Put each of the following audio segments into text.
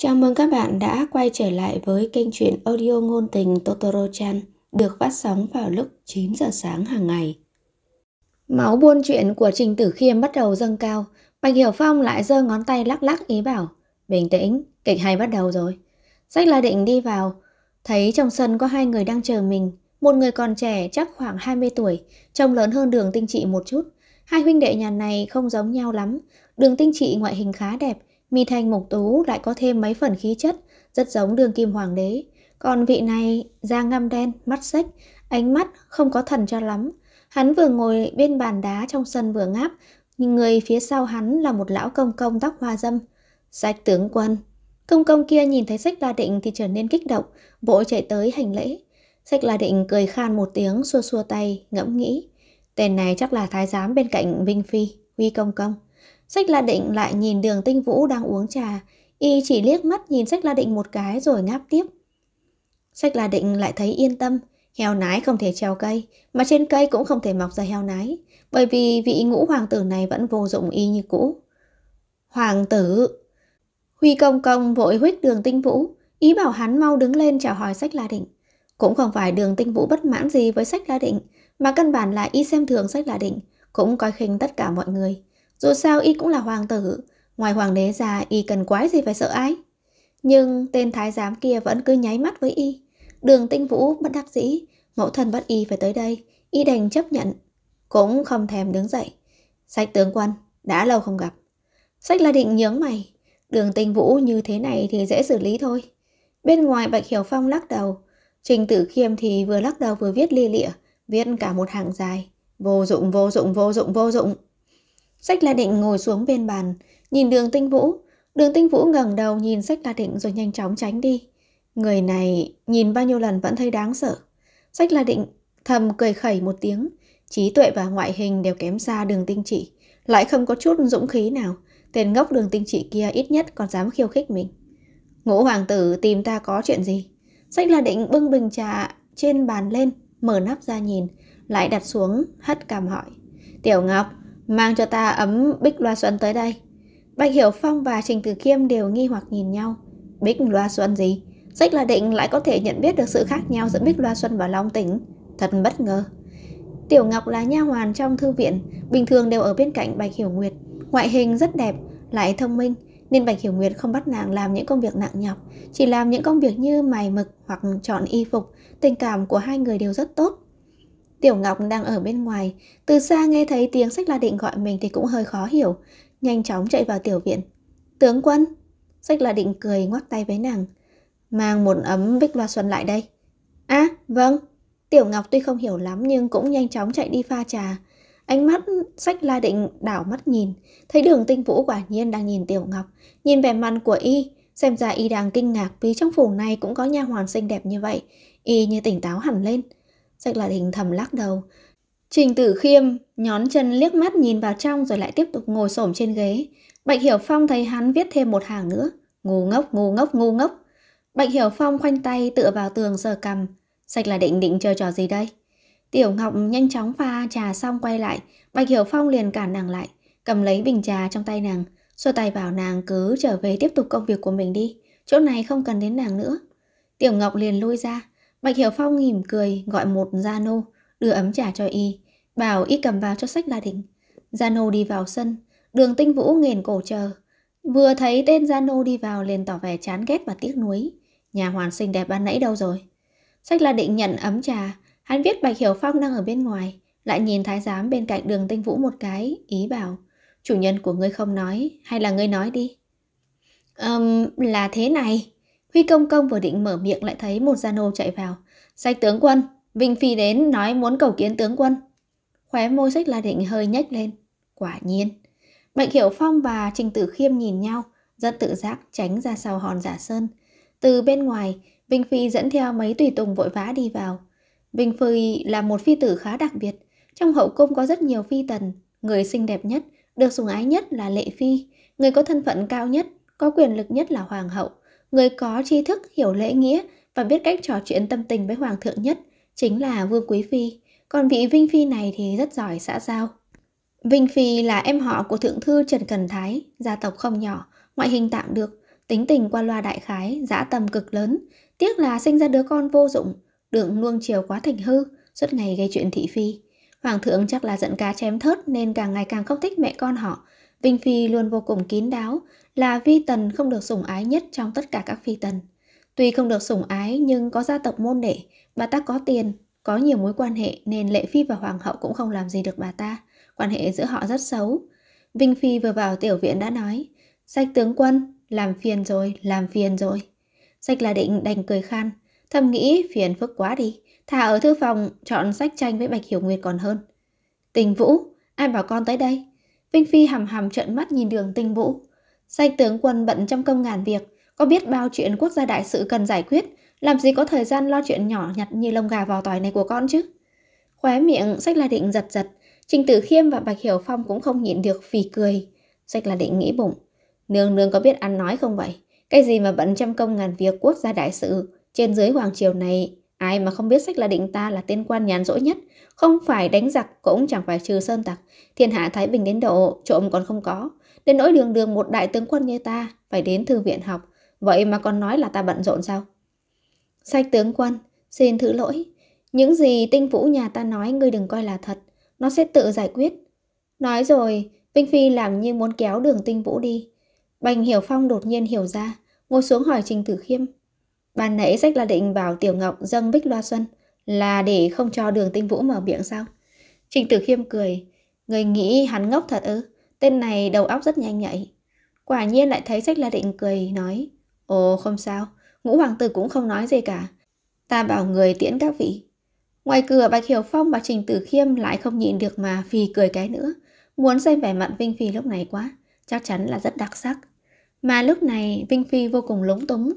Chào mừng các bạn đã quay trở lại với kênh truyện audio ngôn tình Totoro Chan được phát sóng vào lúc 9 giờ sáng hàng ngày. Máu buôn chuyện của Trình Tử Khiêm bắt đầu dâng cao, Bạch Hiểu Phong lại giơ ngón tay lắc lắc ý bảo, bình tĩnh, kịch hay bắt đầu rồi. Sách là định đi vào, thấy trong sân có hai người đang chờ mình, một người còn trẻ chắc khoảng 20 tuổi, trông lớn hơn đường tinh trị một chút. Hai huynh đệ nhà này không giống nhau lắm, đường tinh trị ngoại hình khá đẹp, Mi Thanh Mục Tú lại có thêm mấy phần khí chất, rất giống đường kim hoàng đế. Còn vị này, da ngăm đen, mắt xếch, ánh mắt không có thần cho lắm. Hắn vừa ngồi bên bàn đá trong sân vừa ngáp, nhưng người phía sau hắn là một lão công công tóc hoa dâm. Sách tướng quân. Công công kia nhìn thấy sách la định thì trở nên kích động, vội chạy tới hành lễ. Sách la định cười khan một tiếng xua xua tay, ngẫm nghĩ. Tên này chắc là thái giám bên cạnh Vinh Phi, Huy Công Công. Sách La Định lại nhìn đường tinh vũ đang uống trà, y chỉ liếc mắt nhìn sách La Định một cái rồi ngáp tiếp. Sách La Định lại thấy yên tâm, heo nái không thể treo cây, mà trên cây cũng không thể mọc ra heo nái, bởi vì vị ngũ hoàng tử này vẫn vô dụng y như cũ. Hoàng tử! Huy công công vội huyết đường tinh vũ, ý bảo hắn mau đứng lên chào hỏi sách La Định. Cũng không phải đường tinh vũ bất mãn gì với sách La Định, mà căn bản là y xem thường sách La Định, cũng coi khinh tất cả mọi người. Dù sao y cũng là hoàng tử, ngoài hoàng đế ra y cần quái gì phải sợ ai. Nhưng tên thái giám kia vẫn cứ nháy mắt với y. Đường tinh vũ bất đắc dĩ, mẫu thân bắt y phải tới đây, y đành chấp nhận. Cũng không thèm đứng dậy. Sách tướng quân, đã lâu không gặp. Sách là định nhướng mày, đường tinh vũ như thế này thì dễ xử lý thôi. Bên ngoài Bạch Hiểu Phong lắc đầu, Trình Tử Khiêm thì vừa lắc đầu vừa viết li lịa, viết cả một hàng dài. Vô dụng, vô dụng, vô dụng, vô dụng. Sách La Định ngồi xuống bên bàn, nhìn đường tinh vũ. Đường tinh vũ ngẩng đầu nhìn sách La Định rồi nhanh chóng tránh đi. Người này nhìn bao nhiêu lần vẫn thấy đáng sợ. Sách La Định thầm cười khẩy một tiếng. Trí tuệ và ngoại hình đều kém xa đường tinh trị. Lại không có chút dũng khí nào. Tên ngốc đường tinh trị kia ít nhất còn dám khiêu khích mình. Ngũ hoàng tử tìm ta có chuyện gì? Sách La Định bưng bình trà trên bàn lên, mở nắp ra nhìn, lại đặt xuống, hất cằm hỏi. Tiểu Ngọc, Mang cho ta ấm bích loa xuân tới đây. Bạch Hiểu Phong và Trình Tử Kiêm đều nghi hoặc nhìn nhau. Bích loa xuân gì? Sách là định lại có thể nhận biết được sự khác nhau giữa Bích Loa Xuân và Long Tỉnh. Thật bất ngờ. Tiểu Ngọc là nha hoàn trong thư viện, bình thường đều ở bên cạnh Bạch Hiểu Nguyệt. Ngoại hình rất đẹp, lại thông minh, nên Bạch Hiểu Nguyệt không bắt nàng làm những công việc nặng nhọc, chỉ làm những công việc như mài mực hoặc chọn y phục. Tình cảm của hai người đều rất tốt. Tiểu Ngọc đang ở bên ngoài, từ xa nghe thấy tiếng Sách La Định gọi mình thì cũng hơi khó hiểu, nhanh chóng chạy vào tiểu viện. Tướng quân! Sách La Định cười ngoắc tay với nàng. Mang một ấm bích loa xuân lại đây. À, vâng. Tiểu Ngọc tuy không hiểu lắm nhưng cũng nhanh chóng chạy đi pha trà. Ánh mắt sách la định đảo mắt nhìn, thấy đường tinh vũ quả nhiên đang nhìn Tiểu Ngọc, nhìn vẻ mặt của y, xem ra y đang kinh ngạc vì trong phủ này cũng có nha hoàn xinh đẹp như vậy. Y như tỉnh táo hẳn lên, Sách là hình thầm lắc đầu. Trình tử khiêm nhón chân liếc mắt nhìn vào trong rồi lại tiếp tục ngồi xổm trên ghế. Bạch Hiểu Phong thấy hắn viết thêm một hàng nữa. Ngu ngốc, ngu ngốc, ngu ngốc. Bạch Hiểu Phong khoanh tay tựa vào tường sờ cầm. Sạch là định định chơi trò gì đây? Tiểu Ngọc nhanh chóng pha trà xong quay lại. Bạch Hiểu Phong liền cản nàng lại. Cầm lấy bình trà trong tay nàng. Xua tay bảo nàng cứ trở về tiếp tục công việc của mình đi. Chỗ này không cần đến nàng nữa. Tiểu Ngọc liền lui ra. Bạch Hiểu Phong mỉm cười gọi một gia nô, đưa ấm trà cho y, bảo y cầm vào cho sách La Đình. Gia nô đi vào sân, đường tinh vũ nghền cổ chờ. Vừa thấy tên Gia nô đi vào liền tỏ vẻ chán ghét và tiếc nuối. Nhà hoàn xinh đẹp ban nãy đâu rồi? Sách La Định nhận ấm trà, hắn viết Bạch Hiểu Phong đang ở bên ngoài, lại nhìn thái giám bên cạnh đường tinh vũ một cái, ý bảo. Chủ nhân của ngươi không nói, hay là ngươi nói đi? Um, là thế này. Vi Công Công vừa định mở miệng lại thấy một gia nô chạy vào. Sách tướng quân, Vinh Phi đến nói muốn cầu kiến tướng quân. Khóe môi sách la định hơi nhếch lên. Quả nhiên. Bạch Hiểu Phong và Trình Tử Khiêm nhìn nhau, rất tự giác tránh ra sau hòn giả sơn. Từ bên ngoài, Vinh Phi dẫn theo mấy tùy tùng vội vã đi vào. Vinh Phi là một phi tử khá đặc biệt. Trong hậu cung có rất nhiều phi tần, người xinh đẹp nhất, được sủng ái nhất là Lệ Phi, người có thân phận cao nhất, có quyền lực nhất là Hoàng hậu, Người có tri thức hiểu lễ nghĩa và biết cách trò chuyện tâm tình với hoàng thượng nhất chính là Vương Quý Phi, còn vị Vinh Phi này thì rất giỏi xã giao. Vinh Phi là em họ của thượng thư Trần Cần Thái, gia tộc không nhỏ, ngoại hình tạm được, tính tình qua loa đại khái, dã tâm cực lớn, tiếc là sinh ra đứa con vô dụng, đường nuông chiều quá thành hư, suốt ngày gây chuyện thị phi. Hoàng thượng chắc là giận cá chém thớt nên càng ngày càng không thích mẹ con họ, Vinh Phi luôn vô cùng kín đáo, là vi tần không được sủng ái nhất trong tất cả các phi tần. Tuy không được sủng ái nhưng có gia tộc môn đệ, bà ta có tiền, có nhiều mối quan hệ nên Lệ Phi và Hoàng hậu cũng không làm gì được bà ta. Quan hệ giữa họ rất xấu. Vinh Phi vừa vào tiểu viện đã nói, sách tướng quân, làm phiền rồi, làm phiền rồi. Sách là định đành cười khan, thầm nghĩ phiền phức quá đi, thả ở thư phòng chọn sách tranh với Bạch Hiểu Nguyệt còn hơn. Tình Vũ, ai bảo con tới đây? Vinh Phi hầm hầm trợn mắt nhìn đường tinh vũ. Danh tướng quân bận trăm công ngàn việc, có biết bao chuyện quốc gia đại sự cần giải quyết, làm gì có thời gian lo chuyện nhỏ nhặt như lông gà vào tỏi này của con chứ. Khóe miệng sách la định giật giật, Trình Tử Khiêm và Bạch Hiểu Phong cũng không nhịn được phì cười. Sách là định nghĩ bụng, nương nương có biết ăn nói không vậy? Cái gì mà bận trăm công ngàn việc quốc gia đại sự, trên dưới hoàng triều này Ai mà không biết sách là định ta là tên quan nhàn rỗi nhất, không phải đánh giặc cũng chẳng phải trừ sơn tặc. Thiên hạ Thái Bình đến độ, trộm còn không có. Đến nỗi đường đường một đại tướng quân như ta, phải đến thư viện học. Vậy mà còn nói là ta bận rộn sao? Sách tướng quân, xin thứ lỗi. Những gì tinh vũ nhà ta nói ngươi đừng coi là thật. Nó sẽ tự giải quyết. Nói rồi, Vinh Phi làm như muốn kéo đường tinh vũ đi. Bành Hiểu Phong đột nhiên hiểu ra, ngồi xuống hỏi Trình Tử Khiêm. Ban nãy sách là định bảo Tiểu Ngọc dâng Bích Loa Xuân là để không cho đường tinh vũ mở miệng sao? Trình Tử Khiêm cười. Người nghĩ hắn ngốc thật ư? Tên này đầu óc rất nhanh nhạy. Quả nhiên lại thấy sách là định cười nói. Ồ không sao, ngũ hoàng tử cũng không nói gì cả. Ta bảo người tiễn các vị. Ngoài cửa Bạch Hiểu Phong và Trình Tử Khiêm lại không nhịn được mà phì cười cái nữa. Muốn xem vẻ mặt Vinh Phi lúc này quá, chắc chắn là rất đặc sắc. Mà lúc này Vinh Phi vô cùng lúng túng,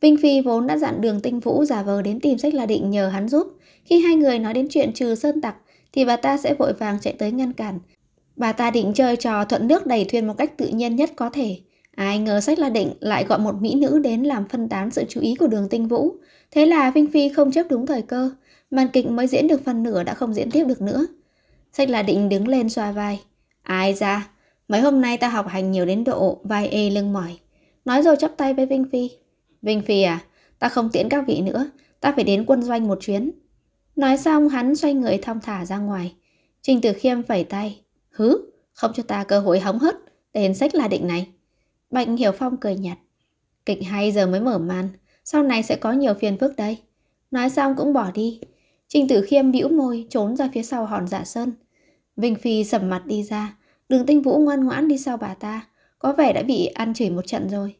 Vinh Phi vốn đã dặn đường tinh vũ giả vờ đến tìm sách La Định nhờ hắn giúp. Khi hai người nói đến chuyện trừ sơn tặc, thì bà ta sẽ vội vàng chạy tới ngăn cản. Bà ta định chơi trò thuận nước đẩy thuyền một cách tự nhiên nhất có thể. Ai ngờ sách La Định lại gọi một mỹ nữ đến làm phân tán sự chú ý của đường tinh vũ. Thế là Vinh Phi không chấp đúng thời cơ. Màn kịch mới diễn được phần nửa đã không diễn tiếp được nữa. Sách La Định đứng lên xoa vai. Ai ra, mấy hôm nay ta học hành nhiều đến độ vai ê lưng mỏi. Nói rồi chắp tay với Vinh Phi. Vinh Phi à, ta không tiễn các vị nữa, ta phải đến quân doanh một chuyến. Nói xong hắn xoay người thong thả ra ngoài. Trình Tử Khiêm phẩy tay. Hứ, không cho ta cơ hội hóng hớt, tên sách là định này. Bạch Hiểu Phong cười nhạt. Kịch hay giờ mới mở màn, sau này sẽ có nhiều phiền phức đây. Nói xong cũng bỏ đi. Trình Tử Khiêm bĩu môi trốn ra phía sau hòn dạ sơn. Vinh Phi sầm mặt đi ra, đường tinh vũ ngoan ngoãn đi sau bà ta, có vẻ đã bị ăn chửi một trận rồi.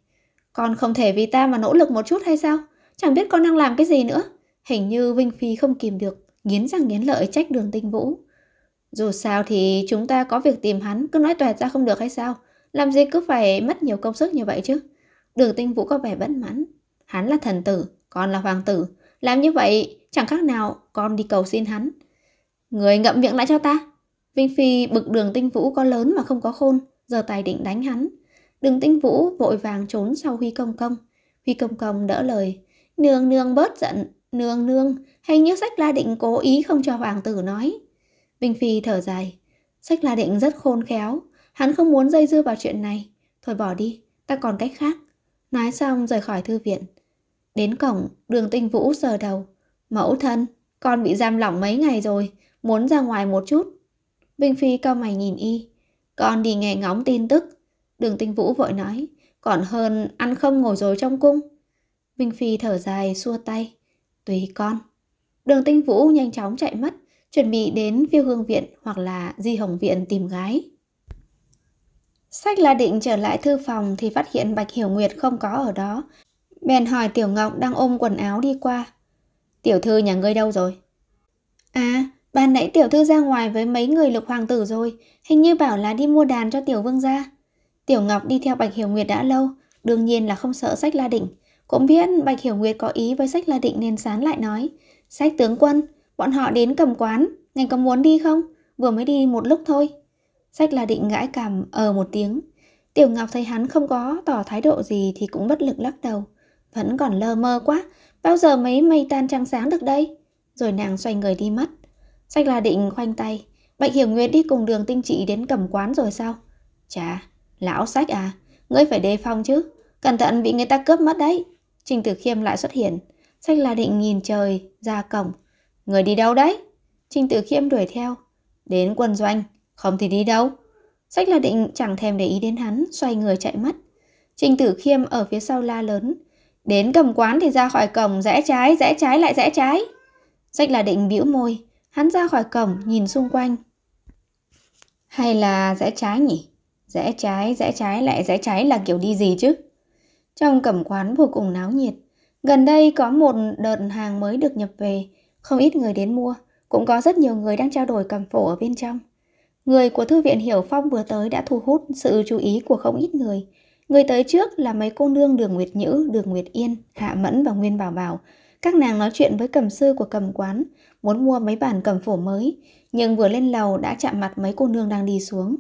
Con không thể vì ta mà nỗ lực một chút hay sao? Chẳng biết con đang làm cái gì nữa. Hình như Vinh Phi không kìm được, nghiến răng nghiến lợi trách đường tinh vũ. Dù sao thì chúng ta có việc tìm hắn, cứ nói toẹt ra không được hay sao? Làm gì cứ phải mất nhiều công sức như vậy chứ? Đường tinh vũ có vẻ bất mãn. Hắn là thần tử, con là hoàng tử. Làm như vậy chẳng khác nào con đi cầu xin hắn. Người ngậm miệng lại cho ta. Vinh Phi bực đường tinh vũ có lớn mà không có khôn, giờ tài định đánh hắn. Đường tinh Vũ vội vàng trốn sau Huy Công Công. Huy Công Công đỡ lời, nương nương bớt giận, nương nương, hay như sách la định cố ý không cho hoàng tử nói. Bình Phi thở dài, sách la định rất khôn khéo, hắn không muốn dây dưa vào chuyện này. Thôi bỏ đi, ta còn cách khác. Nói xong rời khỏi thư viện. Đến cổng, đường tinh vũ sờ đầu. Mẫu thân, con bị giam lỏng mấy ngày rồi, muốn ra ngoài một chút. Bình Phi cao mày nhìn y. Con đi nghe ngóng tin tức, Đường tinh vũ vội nói, còn hơn ăn không ngồi rồi trong cung. Minh Phi thở dài xua tay, tùy con. Đường tinh vũ nhanh chóng chạy mất, chuẩn bị đến phiêu hương viện hoặc là di hồng viện tìm gái. Sách La Định trở lại thư phòng thì phát hiện Bạch Hiểu Nguyệt không có ở đó. Bèn hỏi Tiểu Ngọc đang ôm quần áo đi qua. Tiểu thư nhà ngươi đâu rồi? À, ban nãy tiểu thư ra ngoài với mấy người lục hoàng tử rồi, hình như bảo là đi mua đàn cho tiểu vương gia. Tiểu Ngọc đi theo Bạch Hiểu Nguyệt đã lâu, đương nhiên là không sợ sách La Định. Cũng biết Bạch Hiểu Nguyệt có ý với sách La Định nên sán lại nói. Sách tướng quân, bọn họ đến cầm quán, ngành có muốn đi không? Vừa mới đi một lúc thôi. Sách La Định gãi cằm ờ một tiếng. Tiểu Ngọc thấy hắn không có tỏ thái độ gì thì cũng bất lực lắc đầu. Vẫn còn lơ mơ quá, bao giờ mấy mây tan trăng sáng được đây? Rồi nàng xoay người đi mất. Sách La Định khoanh tay. Bạch Hiểu Nguyệt đi cùng đường tinh trị đến cầm quán rồi sao? Chà, Lão sách à, ngươi phải đề phòng chứ, cẩn thận bị người ta cướp mất đấy. Trình Tử Khiêm lại xuất hiện, sách là định nhìn trời, ra cổng. Người đi đâu đấy? Trình Tử Khiêm đuổi theo. Đến quân doanh, không thì đi đâu? Sách là định chẳng thèm để ý đến hắn, xoay người chạy mất. Trình Tử Khiêm ở phía sau la lớn. Đến cầm quán thì ra khỏi cổng, rẽ trái, rẽ trái lại rẽ trái. Sách là định bĩu môi, hắn ra khỏi cổng, nhìn xung quanh. Hay là rẽ trái nhỉ? Rẽ trái, rẽ trái lại rẽ trái là kiểu đi gì chứ? Trong cẩm quán vô cùng náo nhiệt, gần đây có một đợt hàng mới được nhập về, không ít người đến mua, cũng có rất nhiều người đang trao đổi cầm phổ ở bên trong. Người của thư viện Hiểu Phong vừa tới đã thu hút sự chú ý của không ít người. Người tới trước là mấy cô nương Đường Nguyệt Nhữ, Đường Nguyệt Yên, Hạ Mẫn và Nguyên Bảo Bảo. Các nàng nói chuyện với cầm sư của cầm quán, muốn mua mấy bản cầm phổ mới, nhưng vừa lên lầu đã chạm mặt mấy cô nương đang đi xuống.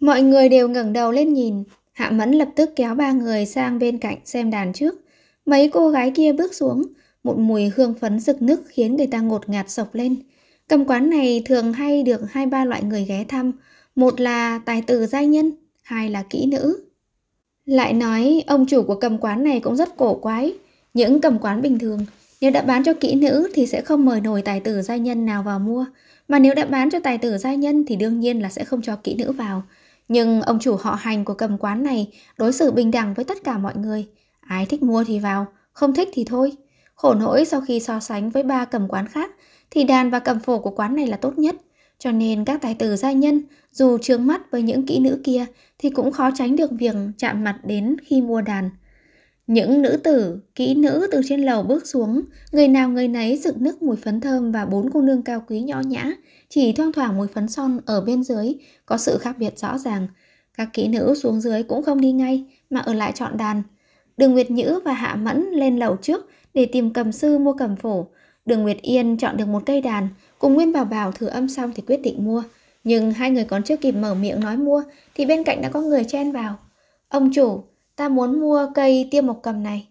Mọi người đều ngẩng đầu lên nhìn, Hạ Mẫn lập tức kéo ba người sang bên cạnh xem đàn trước. Mấy cô gái kia bước xuống, một mùi hương phấn rực nức khiến người ta ngột ngạt sộc lên. Cầm quán này thường hay được hai ba loại người ghé thăm, một là tài tử giai nhân, hai là kỹ nữ. Lại nói, ông chủ của cầm quán này cũng rất cổ quái. Những cầm quán bình thường, nếu đã bán cho kỹ nữ thì sẽ không mời nổi tài tử giai nhân nào vào mua, mà nếu đã bán cho tài tử giai nhân thì đương nhiên là sẽ không cho kỹ nữ vào nhưng ông chủ họ hành của cầm quán này đối xử bình đẳng với tất cả mọi người. Ai thích mua thì vào, không thích thì thôi. Khổ nỗi sau khi so sánh với ba cầm quán khác thì đàn và cầm phổ của quán này là tốt nhất. Cho nên các tài tử gia nhân dù trướng mắt với những kỹ nữ kia thì cũng khó tránh được việc chạm mặt đến khi mua đàn. Những nữ tử, kỹ nữ từ trên lầu bước xuống, người nào người nấy dựng nước mùi phấn thơm và bốn cô nương cao quý nhỏ nhã, chỉ thoang thoảng mùi phấn son ở bên dưới, có sự khác biệt rõ ràng. Các kỹ nữ xuống dưới cũng không đi ngay, mà ở lại chọn đàn. Đường Nguyệt Nhữ và Hạ Mẫn lên lầu trước để tìm cầm sư mua cầm phổ. Đường Nguyệt Yên chọn được một cây đàn, cùng Nguyên Bảo Bảo thử âm xong thì quyết định mua. Nhưng hai người còn chưa kịp mở miệng nói mua, thì bên cạnh đã có người chen vào. Ông chủ, ta muốn mua cây tiêm mộc cầm này.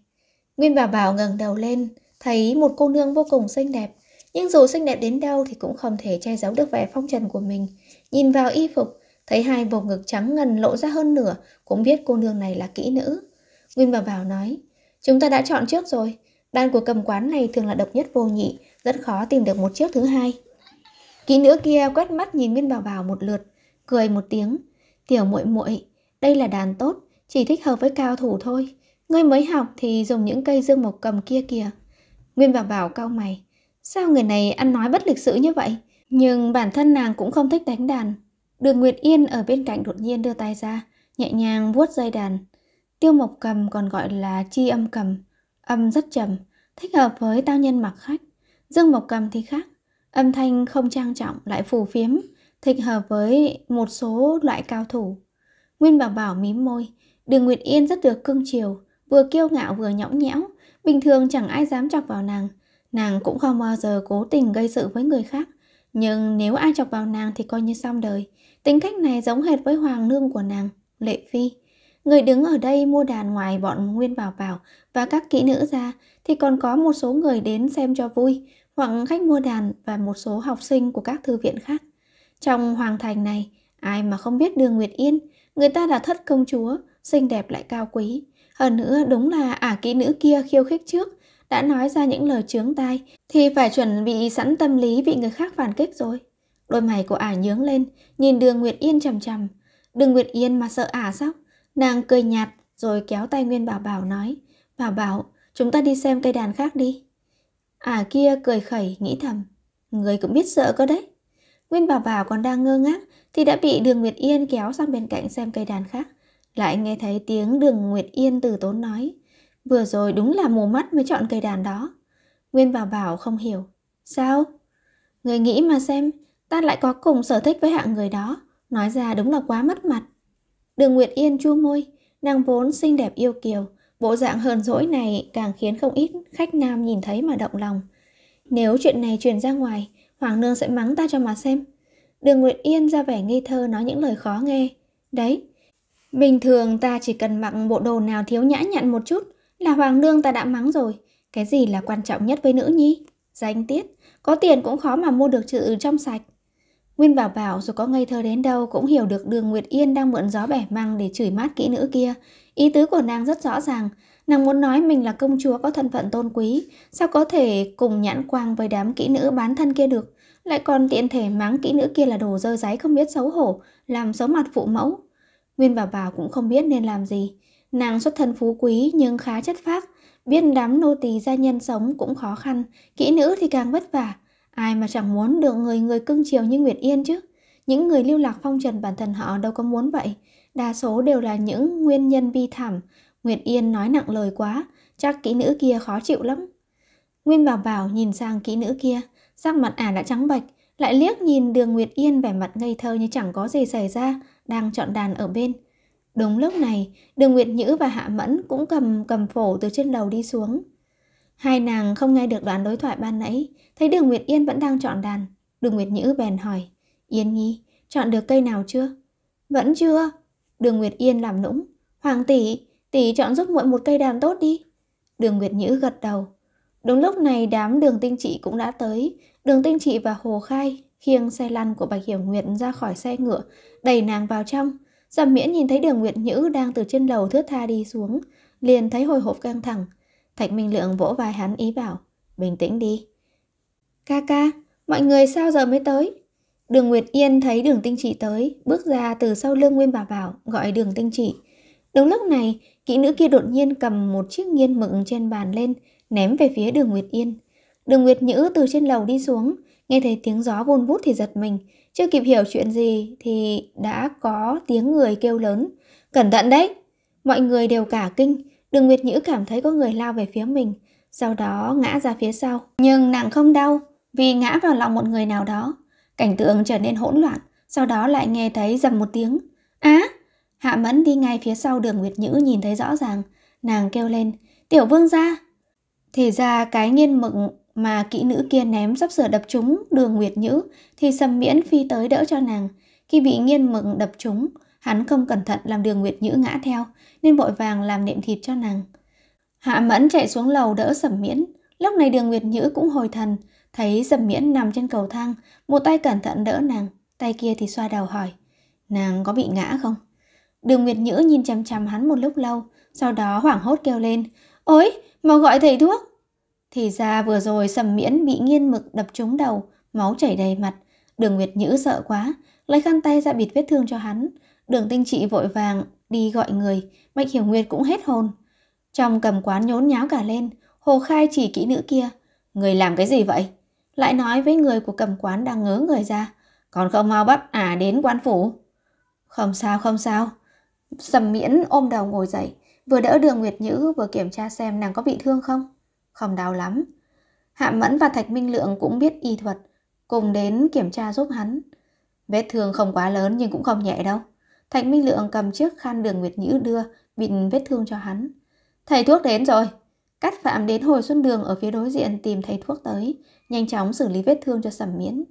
Nguyên Bảo Bảo ngẩng đầu lên, thấy một cô nương vô cùng xinh đẹp, nhưng dù xinh đẹp đến đâu thì cũng không thể che giấu được vẻ phong trần của mình. Nhìn vào y phục, thấy hai bầu ngực trắng ngần lộ ra hơn nửa, cũng biết cô nương này là kỹ nữ. Nguyên Bảo Bảo nói, chúng ta đã chọn trước rồi, đan của cầm quán này thường là độc nhất vô nhị, rất khó tìm được một chiếc thứ hai. Kỹ nữ kia quét mắt nhìn Nguyên Bảo Bảo một lượt, cười một tiếng, "Tiểu muội muội, đây là đàn tốt, chỉ thích hợp với cao thủ thôi. Ngươi mới học thì dùng những cây dương mộc cầm kia kìa. Nguyên Bảo Bảo cau mày, sao người này ăn nói bất lịch sự như vậy? Nhưng bản thân nàng cũng không thích đánh đàn. Đường Nguyệt Yên ở bên cạnh đột nhiên đưa tay ra, nhẹ nhàng vuốt dây đàn. Tiêu mộc cầm còn gọi là chi âm cầm, âm rất trầm, thích hợp với tao nhân mặc khách. Dương mộc cầm thì khác, âm thanh không trang trọng lại phù phiếm, thích hợp với một số loại cao thủ. Nguyên Bảo Bảo mím môi, Đường Nguyệt Yên rất được cưng chiều, vừa kiêu ngạo vừa nhõng nhẽo, bình thường chẳng ai dám chọc vào nàng. Nàng cũng không bao giờ cố tình gây sự với người khác, nhưng nếu ai chọc vào nàng thì coi như xong đời. Tính cách này giống hệt với hoàng nương của nàng, Lệ Phi. Người đứng ở đây mua đàn ngoài bọn Nguyên Bảo Bảo và các kỹ nữ ra thì còn có một số người đến xem cho vui hoặc khách mua đàn và một số học sinh của các thư viện khác. Trong hoàng thành này, ai mà không biết đường Nguyệt Yên, người ta là thất công chúa, xinh đẹp lại cao quý. Hơn nữa đúng là ả kỹ nữ kia khiêu khích trước, đã nói ra những lời chướng tai thì phải chuẩn bị sẵn tâm lý bị người khác phản kích rồi. Đôi mày của ả nhướng lên, nhìn đường Nguyệt Yên chầm chầm. Đường Nguyệt Yên mà sợ ả sao? nàng cười nhạt rồi kéo tay Nguyên Bảo Bảo nói. Bảo Bảo, chúng ta đi xem cây đàn khác đi. Ả kia cười khẩy, nghĩ thầm. Người cũng biết sợ cơ đấy. Nguyên Bảo Bảo còn đang ngơ ngác thì đã bị Đường Nguyệt Yên kéo sang bên cạnh xem cây đàn khác. Lại nghe thấy tiếng đường Nguyệt Yên từ tốn nói. Vừa rồi đúng là mù mắt mới chọn cây đàn đó. Nguyên Bảo Bảo không hiểu. Sao? Người nghĩ mà xem, ta lại có cùng sở thích với hạng người đó. Nói ra đúng là quá mất mặt. Đường Nguyệt Yên chua môi, nàng vốn xinh đẹp yêu kiều. Bộ dạng hờn dỗi này càng khiến không ít khách nam nhìn thấy mà động lòng. Nếu chuyện này truyền ra ngoài, Hoàng Nương sẽ mắng ta cho mà xem. Đường Nguyệt Yên ra vẻ nghi thơ nói những lời khó nghe. Đấy, Bình thường ta chỉ cần mặc bộ đồ nào thiếu nhã nhặn một chút là hoàng nương ta đã mắng rồi. Cái gì là quan trọng nhất với nữ nhi? Danh tiết, có tiền cũng khó mà mua được chữ trong sạch. Nguyên Bảo Bảo dù có ngây thơ đến đâu cũng hiểu được đường Nguyệt Yên đang mượn gió bẻ măng để chửi mát kỹ nữ kia. Ý tứ của nàng rất rõ ràng, nàng muốn nói mình là công chúa có thân phận tôn quý, sao có thể cùng nhãn quang với đám kỹ nữ bán thân kia được, lại còn tiện thể mắng kỹ nữ kia là đồ dơ giấy không biết xấu hổ, làm xấu mặt phụ mẫu. Nguyên Bảo Bảo cũng không biết nên làm gì. Nàng xuất thân phú quý nhưng khá chất phác, biết đám nô tỳ gia nhân sống cũng khó khăn, kỹ nữ thì càng vất vả. Ai mà chẳng muốn được người người cưng chiều như Nguyệt Yên chứ. Những người lưu lạc phong trần bản thân họ đâu có muốn vậy. Đa số đều là những nguyên nhân bi thảm. Nguyệt Yên nói nặng lời quá, chắc kỹ nữ kia khó chịu lắm. Nguyên Bảo Bảo nhìn sang kỹ nữ kia, sắc mặt ả đã trắng bệch, lại liếc nhìn đường Nguyệt Yên vẻ mặt ngây thơ như chẳng có gì xảy ra, đang chọn đàn ở bên. Đúng lúc này, Đường Nguyệt Nhữ và Hạ Mẫn cũng cầm cầm phổ từ trên đầu đi xuống. Hai nàng không nghe được đoạn đối thoại ban nãy, thấy Đường Nguyệt Yên vẫn đang chọn đàn. Đường Nguyệt Nhữ bèn hỏi, Yên Nhi, chọn được cây nào chưa? Vẫn chưa. Đường Nguyệt Yên làm nũng, Hoàng tỷ, tỷ chọn giúp muội một cây đàn tốt đi. Đường Nguyệt Nhữ gật đầu. Đúng lúc này đám đường tinh trị cũng đã tới, đường tinh trị và Hồ Khai khiêng xe lăn của Bạch Hiểu Nguyệt ra khỏi xe ngựa, đẩy nàng vào trong. Dầm miễn nhìn thấy đường Nguyệt Nhữ đang từ trên lầu thướt tha đi xuống, liền thấy hồi hộp căng thẳng. Thạch Minh Lượng vỗ vai hắn ý bảo, bình tĩnh đi. Ca ca, mọi người sao giờ mới tới? Đường Nguyệt Yên thấy đường tinh trị tới, bước ra từ sau lưng Nguyên Bà Bảo, gọi đường tinh trị. Đúng lúc này, kỹ nữ kia đột nhiên cầm một chiếc nghiên mực trên bàn lên, ném về phía đường Nguyệt Yên. Đường Nguyệt Nhữ từ trên lầu đi xuống, Nghe thấy tiếng gió vun vút thì giật mình, chưa kịp hiểu chuyện gì thì đã có tiếng người kêu lớn. Cẩn thận đấy! Mọi người đều cả kinh, đường Nguyệt Nhữ cảm thấy có người lao về phía mình, sau đó ngã ra phía sau. Nhưng nàng không đau vì ngã vào lòng một người nào đó. Cảnh tượng trở nên hỗn loạn, sau đó lại nghe thấy dầm một tiếng. Á! Hạ Mẫn đi ngay phía sau đường Nguyệt Nhữ nhìn thấy rõ ràng, nàng kêu lên, tiểu vương ra! Thì ra cái nghiên mực mà kỹ nữ kia ném sắp sửa đập trúng đường Nguyệt Nhữ thì Sầm Miễn phi tới đỡ cho nàng. Khi bị nghiên mừng đập trúng, hắn không cẩn thận làm đường Nguyệt Nhữ ngã theo nên vội vàng làm nệm thịt cho nàng. Hạ Mẫn chạy xuống lầu đỡ Sầm Miễn. Lúc này đường Nguyệt Nhữ cũng hồi thần, thấy Sầm Miễn nằm trên cầu thang, một tay cẩn thận đỡ nàng, tay kia thì xoa đầu hỏi. Nàng có bị ngã không? Đường Nguyệt Nhữ nhìn chằm chằm hắn một lúc lâu, sau đó hoảng hốt kêu lên. Ôi, mau gọi thầy thuốc! Thì ra vừa rồi sầm miễn bị nghiên mực đập trúng đầu, máu chảy đầy mặt. Đường Nguyệt Nhữ sợ quá, lấy khăn tay ra bịt vết thương cho hắn. Đường tinh trị vội vàng, đi gọi người, Bạch Hiểu Nguyệt cũng hết hồn. Trong cầm quán nhốn nháo cả lên, Hồ Khai chỉ kỹ nữ kia. Người làm cái gì vậy? Lại nói với người của cầm quán đang ngớ người ra. Còn không mau bắt à đến quan phủ. Không sao, không sao. Sầm miễn ôm đầu ngồi dậy, vừa đỡ đường Nguyệt Nhữ vừa kiểm tra xem nàng có bị thương không không đau lắm. Hạ Mẫn và Thạch Minh Lượng cũng biết y thuật, cùng đến kiểm tra giúp hắn. Vết thương không quá lớn nhưng cũng không nhẹ đâu. Thạch Minh Lượng cầm chiếc khăn đường Nguyệt Nhữ đưa, bịt vết thương cho hắn. Thầy thuốc đến rồi. Cát phạm đến hồi xuân đường ở phía đối diện tìm thầy thuốc tới, nhanh chóng xử lý vết thương cho sẩm miễn.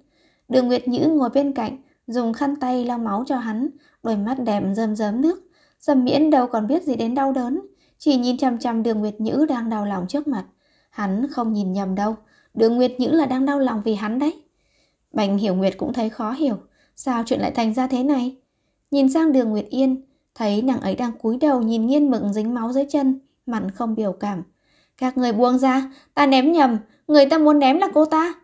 Đường Nguyệt Nhữ ngồi bên cạnh, dùng khăn tay lau máu cho hắn, đôi mắt đẹp rơm rớm nước. Sầm miễn đâu còn biết gì đến đau đớn, chỉ nhìn chằm chằm đường Nguyệt Nhữ đang đau lòng trước mặt. Hắn không nhìn nhầm đâu, đường Nguyệt Nhữ là đang đau lòng vì hắn đấy. Bành Hiểu Nguyệt cũng thấy khó hiểu, sao chuyện lại thành ra thế này? Nhìn sang đường Nguyệt Yên, thấy nàng ấy đang cúi đầu nhìn nghiên mực dính máu dưới chân, mặn không biểu cảm. Các người buông ra, ta ném nhầm, người ta muốn ném là cô ta.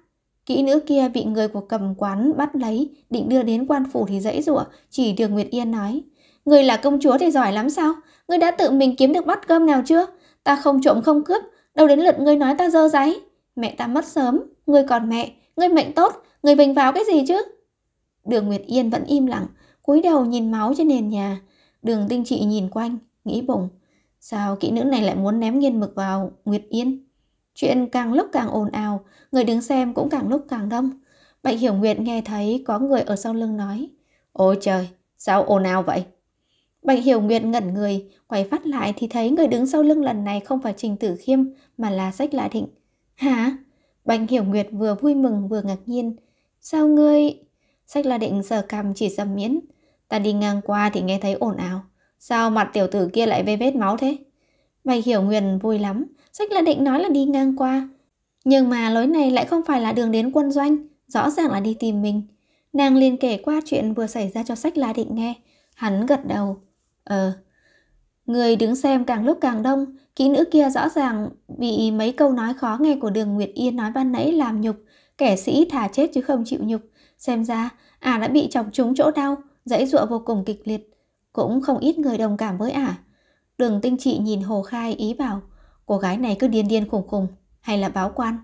Kỹ nữ kia bị người của cầm quán bắt lấy, định đưa đến quan phủ thì dãy rủa chỉ đường Nguyệt Yên nói. Người là công chúa thì giỏi lắm sao? Người đã tự mình kiếm được bát cơm nào chưa? Ta không trộm không cướp, Đâu đến lượt ngươi nói ta dơ giấy. Mẹ ta mất sớm, ngươi còn mẹ, ngươi mệnh tốt, ngươi bình vào cái gì chứ? Đường Nguyệt Yên vẫn im lặng, cúi đầu nhìn máu trên nền nhà. Đường tinh trị nhìn quanh, nghĩ bụng. Sao kỹ nữ này lại muốn ném nghiên mực vào Nguyệt Yên? Chuyện càng lúc càng ồn ào, người đứng xem cũng càng lúc càng đông. Bạch Hiểu Nguyệt nghe thấy có người ở sau lưng nói. Ôi trời, sao ồn ào vậy? Bạch Hiểu Nguyệt ngẩn người, quay phát lại thì thấy người đứng sau lưng lần này không phải Trình Tử Khiêm mà là Sách Lạ Thịnh. Hả? Bạch Hiểu Nguyệt vừa vui mừng vừa ngạc nhiên. Sao ngươi... Sách Lạ Định giờ cầm chỉ dầm miễn. Ta đi ngang qua thì nghe thấy ồn ào. Sao mặt tiểu tử kia lại vê vết máu thế? Bạch Hiểu Nguyệt vui lắm. Sách Lạ Định nói là đi ngang qua. Nhưng mà lối này lại không phải là đường đến quân doanh. Rõ ràng là đi tìm mình. Nàng liền kể qua chuyện vừa xảy ra cho sách La Định nghe. Hắn gật đầu. Ờ. Người đứng xem càng lúc càng đông, kỹ nữ kia rõ ràng bị mấy câu nói khó nghe của đường Nguyệt Yên nói ban nãy làm nhục, kẻ sĩ thả chết chứ không chịu nhục. Xem ra, ả à đã bị chọc trúng chỗ đau, dãy dụa vô cùng kịch liệt. Cũng không ít người đồng cảm với ả. À. Đường tinh trị nhìn Hồ Khai ý bảo, cô gái này cứ điên điên khủng khủng, hay là báo quan.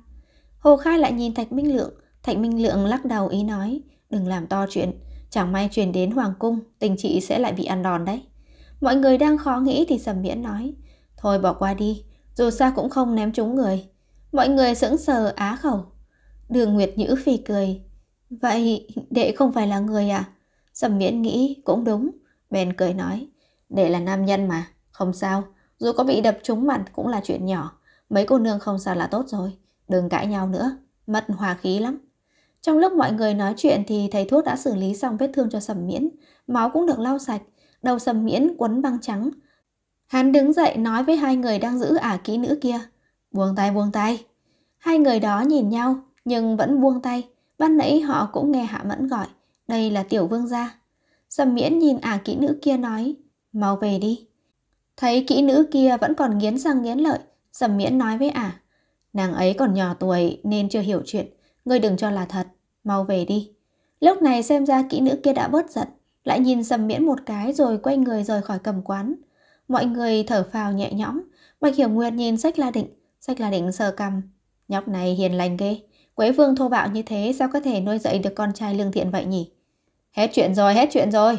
Hồ Khai lại nhìn Thạch Minh Lượng, Thạch Minh Lượng lắc đầu ý nói, đừng làm to chuyện, chẳng may truyền đến Hoàng Cung, tình chị sẽ lại bị ăn đòn đấy. Mọi người đang khó nghĩ thì Sầm Miễn nói Thôi bỏ qua đi Dù sao cũng không ném trúng người Mọi người sững sờ á khẩu Đường Nguyệt Nhữ phì cười Vậy đệ không phải là người à Sầm Miễn nghĩ cũng đúng Bèn cười nói Đệ là nam nhân mà Không sao Dù có bị đập trúng mặt cũng là chuyện nhỏ Mấy cô nương không sao là tốt rồi Đừng cãi nhau nữa Mất hòa khí lắm trong lúc mọi người nói chuyện thì thầy thuốc đã xử lý xong vết thương cho Sầm Miễn, máu cũng được lau sạch, đầu sầm miễn quấn băng trắng. Hắn đứng dậy nói với hai người đang giữ ả kỹ nữ kia. Buông tay buông tay. Hai người đó nhìn nhau nhưng vẫn buông tay. Ban nãy họ cũng nghe Hạ Mẫn gọi. Đây là tiểu vương gia. Sầm miễn nhìn ả kỹ nữ kia nói. Mau về đi. Thấy kỹ nữ kia vẫn còn nghiến răng nghiến lợi. Sầm miễn nói với ả. Nàng ấy còn nhỏ tuổi nên chưa hiểu chuyện. Ngươi đừng cho là thật. Mau về đi. Lúc này xem ra kỹ nữ kia đã bớt giận. Lại nhìn sầm miễn một cái rồi quay người rời khỏi cầm quán. Mọi người thở phào nhẹ nhõm. Bạch Hiểu Nguyệt nhìn sách La Định. Sách La Định sờ cầm. Nhóc này hiền lành ghê. Quế vương thô bạo như thế sao có thể nuôi dạy được con trai lương thiện vậy nhỉ? Hết chuyện rồi, hết chuyện rồi.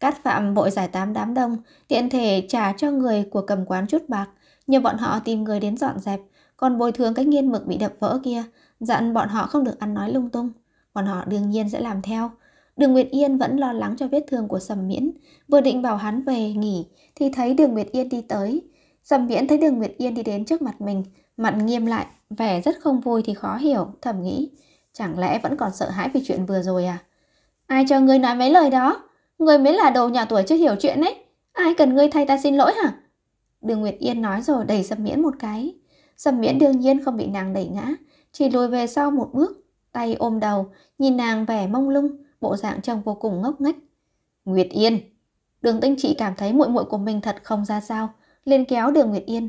Cát phạm vội giải tám đám đông, tiện thể trả cho người của cầm quán chút bạc, nhờ bọn họ tìm người đến dọn dẹp, còn bồi thường cái nghiên mực bị đập vỡ kia, dặn bọn họ không được ăn nói lung tung. Bọn họ đương nhiên sẽ làm theo, Đường Nguyệt Yên vẫn lo lắng cho vết thương của Sầm Miễn, vừa định bảo hắn về nghỉ thì thấy Đường Nguyệt Yên đi tới. Sầm Miễn thấy Đường Nguyệt Yên đi đến trước mặt mình, mặt nghiêm lại, vẻ rất không vui thì khó hiểu, thầm nghĩ, chẳng lẽ vẫn còn sợ hãi vì chuyện vừa rồi à? Ai cho ngươi nói mấy lời đó? Ngươi mới là đầu nhỏ tuổi chưa hiểu chuyện đấy. Ai cần ngươi thay ta xin lỗi hả? Đường Nguyệt Yên nói rồi đẩy Sầm Miễn một cái. Sầm Miễn đương nhiên không bị nàng đẩy ngã, chỉ lùi về sau một bước, tay ôm đầu, nhìn nàng vẻ mông lung bộ dạng trông vô cùng ngốc nghếch. Nguyệt Yên! Đường tinh trị cảm thấy muội muội của mình thật không ra sao, liền kéo đường Nguyệt Yên.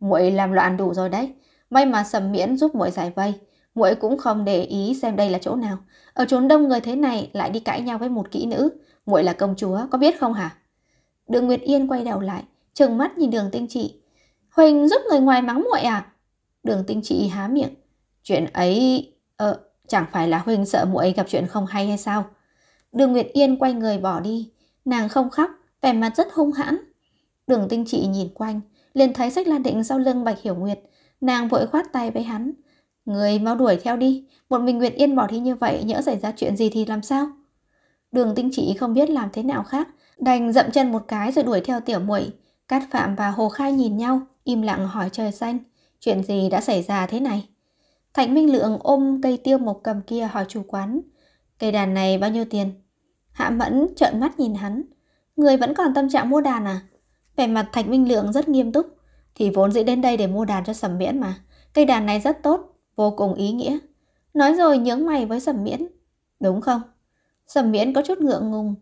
muội làm loạn đủ rồi đấy, may mà sầm miễn giúp muội giải vây. muội cũng không để ý xem đây là chỗ nào. Ở chốn đông người thế này lại đi cãi nhau với một kỹ nữ. muội là công chúa, có biết không hả? Đường Nguyệt Yên quay đầu lại, trừng mắt nhìn đường tinh trị. Huỳnh giúp người ngoài mắng muội à? Đường tinh trị há miệng. Chuyện ấy... Ờ, Chẳng phải là Huynh sợ muội gặp chuyện không hay hay sao? Đường Nguyệt Yên quay người bỏ đi. Nàng không khóc, vẻ mặt rất hung hãn. Đường tinh trị nhìn quanh, liền thấy sách lan định sau lưng Bạch Hiểu Nguyệt. Nàng vội khoát tay với hắn. Người mau đuổi theo đi, một mình Nguyệt Yên bỏ đi như vậy nhỡ xảy ra chuyện gì thì làm sao? Đường tinh trị không biết làm thế nào khác, đành dậm chân một cái rồi đuổi theo tiểu muội. Cát Phạm và Hồ Khai nhìn nhau, im lặng hỏi trời xanh, chuyện gì đã xảy ra thế này? Thạnh Minh Lượng ôm cây tiêu mộc cầm kia hỏi chủ quán. Cây đàn này bao nhiêu tiền? Hạ Mẫn trợn mắt nhìn hắn. Người vẫn còn tâm trạng mua đàn à? Vẻ mặt Thạch Minh Lượng rất nghiêm túc. Thì vốn dĩ đến đây để mua đàn cho Sầm miễn mà. Cây đàn này rất tốt, vô cùng ý nghĩa. Nói rồi nhướng mày với Sầm miễn. Đúng không? Sầm miễn có chút ngượng ngùng.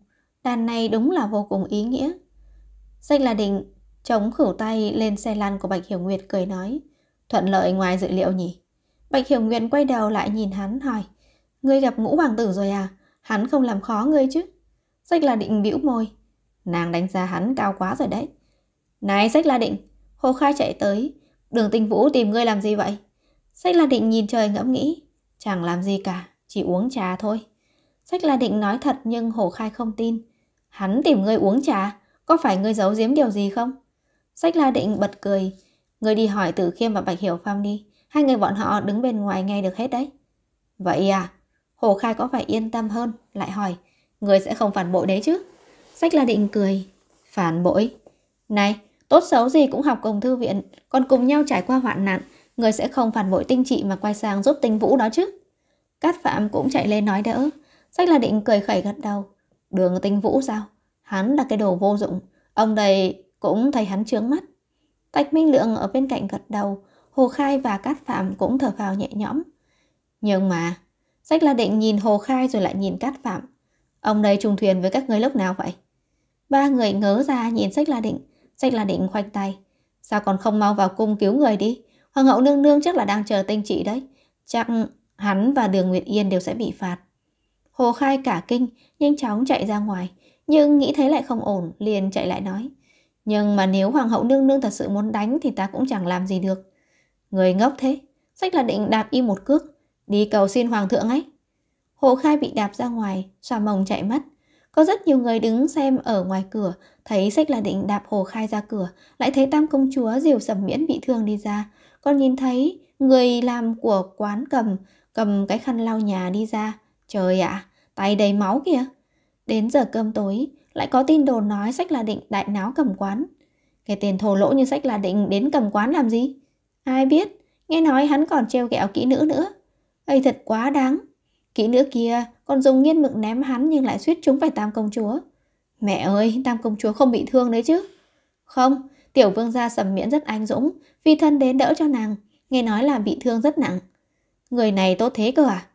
Đàn này đúng là vô cùng ý nghĩa. Danh là định, chống khử tay lên xe lăn của Bạch Hiểu Nguyệt cười nói. Thuận lợi ngoài dự liệu nhỉ? Bạch Hiểu Nguyệt quay đầu lại nhìn hắn hỏi, ngươi gặp ngũ hoàng tử rồi à? Hắn không làm khó ngươi chứ? Sách La định bĩu môi. Nàng đánh giá hắn cao quá rồi đấy. Này sách La định, Hồ Khai chạy tới. Đường tình vũ tìm ngươi làm gì vậy? Sách La định nhìn trời ngẫm nghĩ. Chẳng làm gì cả, chỉ uống trà thôi. Sách La định nói thật nhưng Hồ Khai không tin. Hắn tìm ngươi uống trà, có phải ngươi giấu giếm điều gì không? Sách la định bật cười. Ngươi đi hỏi Tử Khiêm và Bạch Hiểu Phong đi. Hai người bọn họ đứng bên ngoài nghe được hết đấy. Vậy à? Hồ Khai có phải yên tâm hơn, lại hỏi. Người sẽ không phản bội đấy chứ? Sách La Định cười. Phản bội? Này, tốt xấu gì cũng học cùng thư viện, còn cùng nhau trải qua hoạn nạn. Người sẽ không phản bội tinh trị mà quay sang giúp tinh vũ đó chứ? Cát Phạm cũng chạy lên nói đỡ. Sách La Định cười khẩy gật đầu. Đường tinh vũ sao? Hắn là cái đồ vô dụng. Ông đây cũng thấy hắn trướng mắt. Tạch Minh Lượng ở bên cạnh gật đầu, Hồ Khai và Cát Phạm cũng thở phào nhẹ nhõm. Nhưng mà, Sách La Định nhìn Hồ Khai rồi lại nhìn Cát Phạm. Ông đây trùng thuyền với các người lúc nào vậy? Ba người ngớ ra nhìn Sách La Định. Sách La Định khoanh tay. Sao còn không mau vào cung cứu người đi? Hoàng hậu nương nương chắc là đang chờ tinh trị đấy. Chắc hắn và Đường Nguyệt Yên đều sẽ bị phạt. Hồ Khai cả kinh, nhanh chóng chạy ra ngoài. Nhưng nghĩ thấy lại không ổn, liền chạy lại nói. Nhưng mà nếu Hoàng hậu nương nương thật sự muốn đánh thì ta cũng chẳng làm gì được. Người ngốc thế, sách là định đạp y một cước, đi cầu xin hoàng thượng ấy. hồ khai bị đạp ra ngoài, xòa mồng chạy mất. Có rất nhiều người đứng xem ở ngoài cửa, thấy sách là định đạp hồ khai ra cửa, lại thấy tam công chúa diều sầm miễn bị thương đi ra. Còn nhìn thấy người làm của quán cầm, cầm cái khăn lau nhà đi ra. Trời ạ, à, tay đầy máu kìa. Đến giờ cơm tối, lại có tin đồn nói sách là định đại náo cầm quán. Cái tiền thổ lỗ như sách là định đến cầm quán làm gì? Ai biết, nghe nói hắn còn treo ghẹo kỹ nữ nữa. Ây thật quá đáng. Kỹ nữ kia còn dùng nghiên mực ném hắn nhưng lại suýt trúng phải tam công chúa. Mẹ ơi, tam công chúa không bị thương đấy chứ. Không, tiểu vương gia sầm miễn rất anh dũng, vì thân đến đỡ cho nàng, nghe nói là bị thương rất nặng. Người này tốt thế cơ à?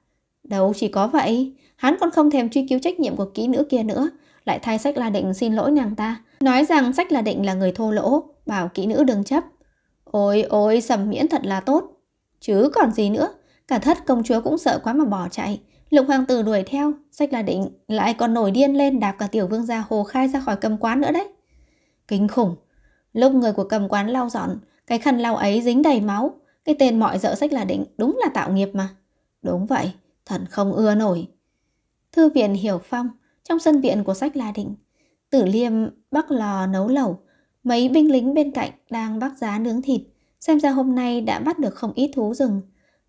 Đâu chỉ có vậy, hắn còn không thèm truy cứu trách nhiệm của kỹ nữ kia nữa, lại thay sách La Định xin lỗi nàng ta, nói rằng sách La Định là người thô lỗ, bảo kỹ nữ đừng chấp. Ôi ôi sầm miễn thật là tốt. Chứ còn gì nữa, cả thất công chúa cũng sợ quá mà bỏ chạy. Lục hoàng tử đuổi theo, sách là định, lại còn nổi điên lên đạp cả tiểu vương gia hồ khai ra khỏi cầm quán nữa đấy. Kinh khủng, lúc người của cầm quán lau dọn, cái khăn lau ấy dính đầy máu. Cái tên mọi dợ sách là định đúng là tạo nghiệp mà. Đúng vậy, thần không ưa nổi. Thư viện Hiểu Phong, trong sân viện của sách là định, tử liêm bắc lò nấu lẩu, Mấy binh lính bên cạnh đang bác giá nướng thịt, xem ra hôm nay đã bắt được không ít thú rừng.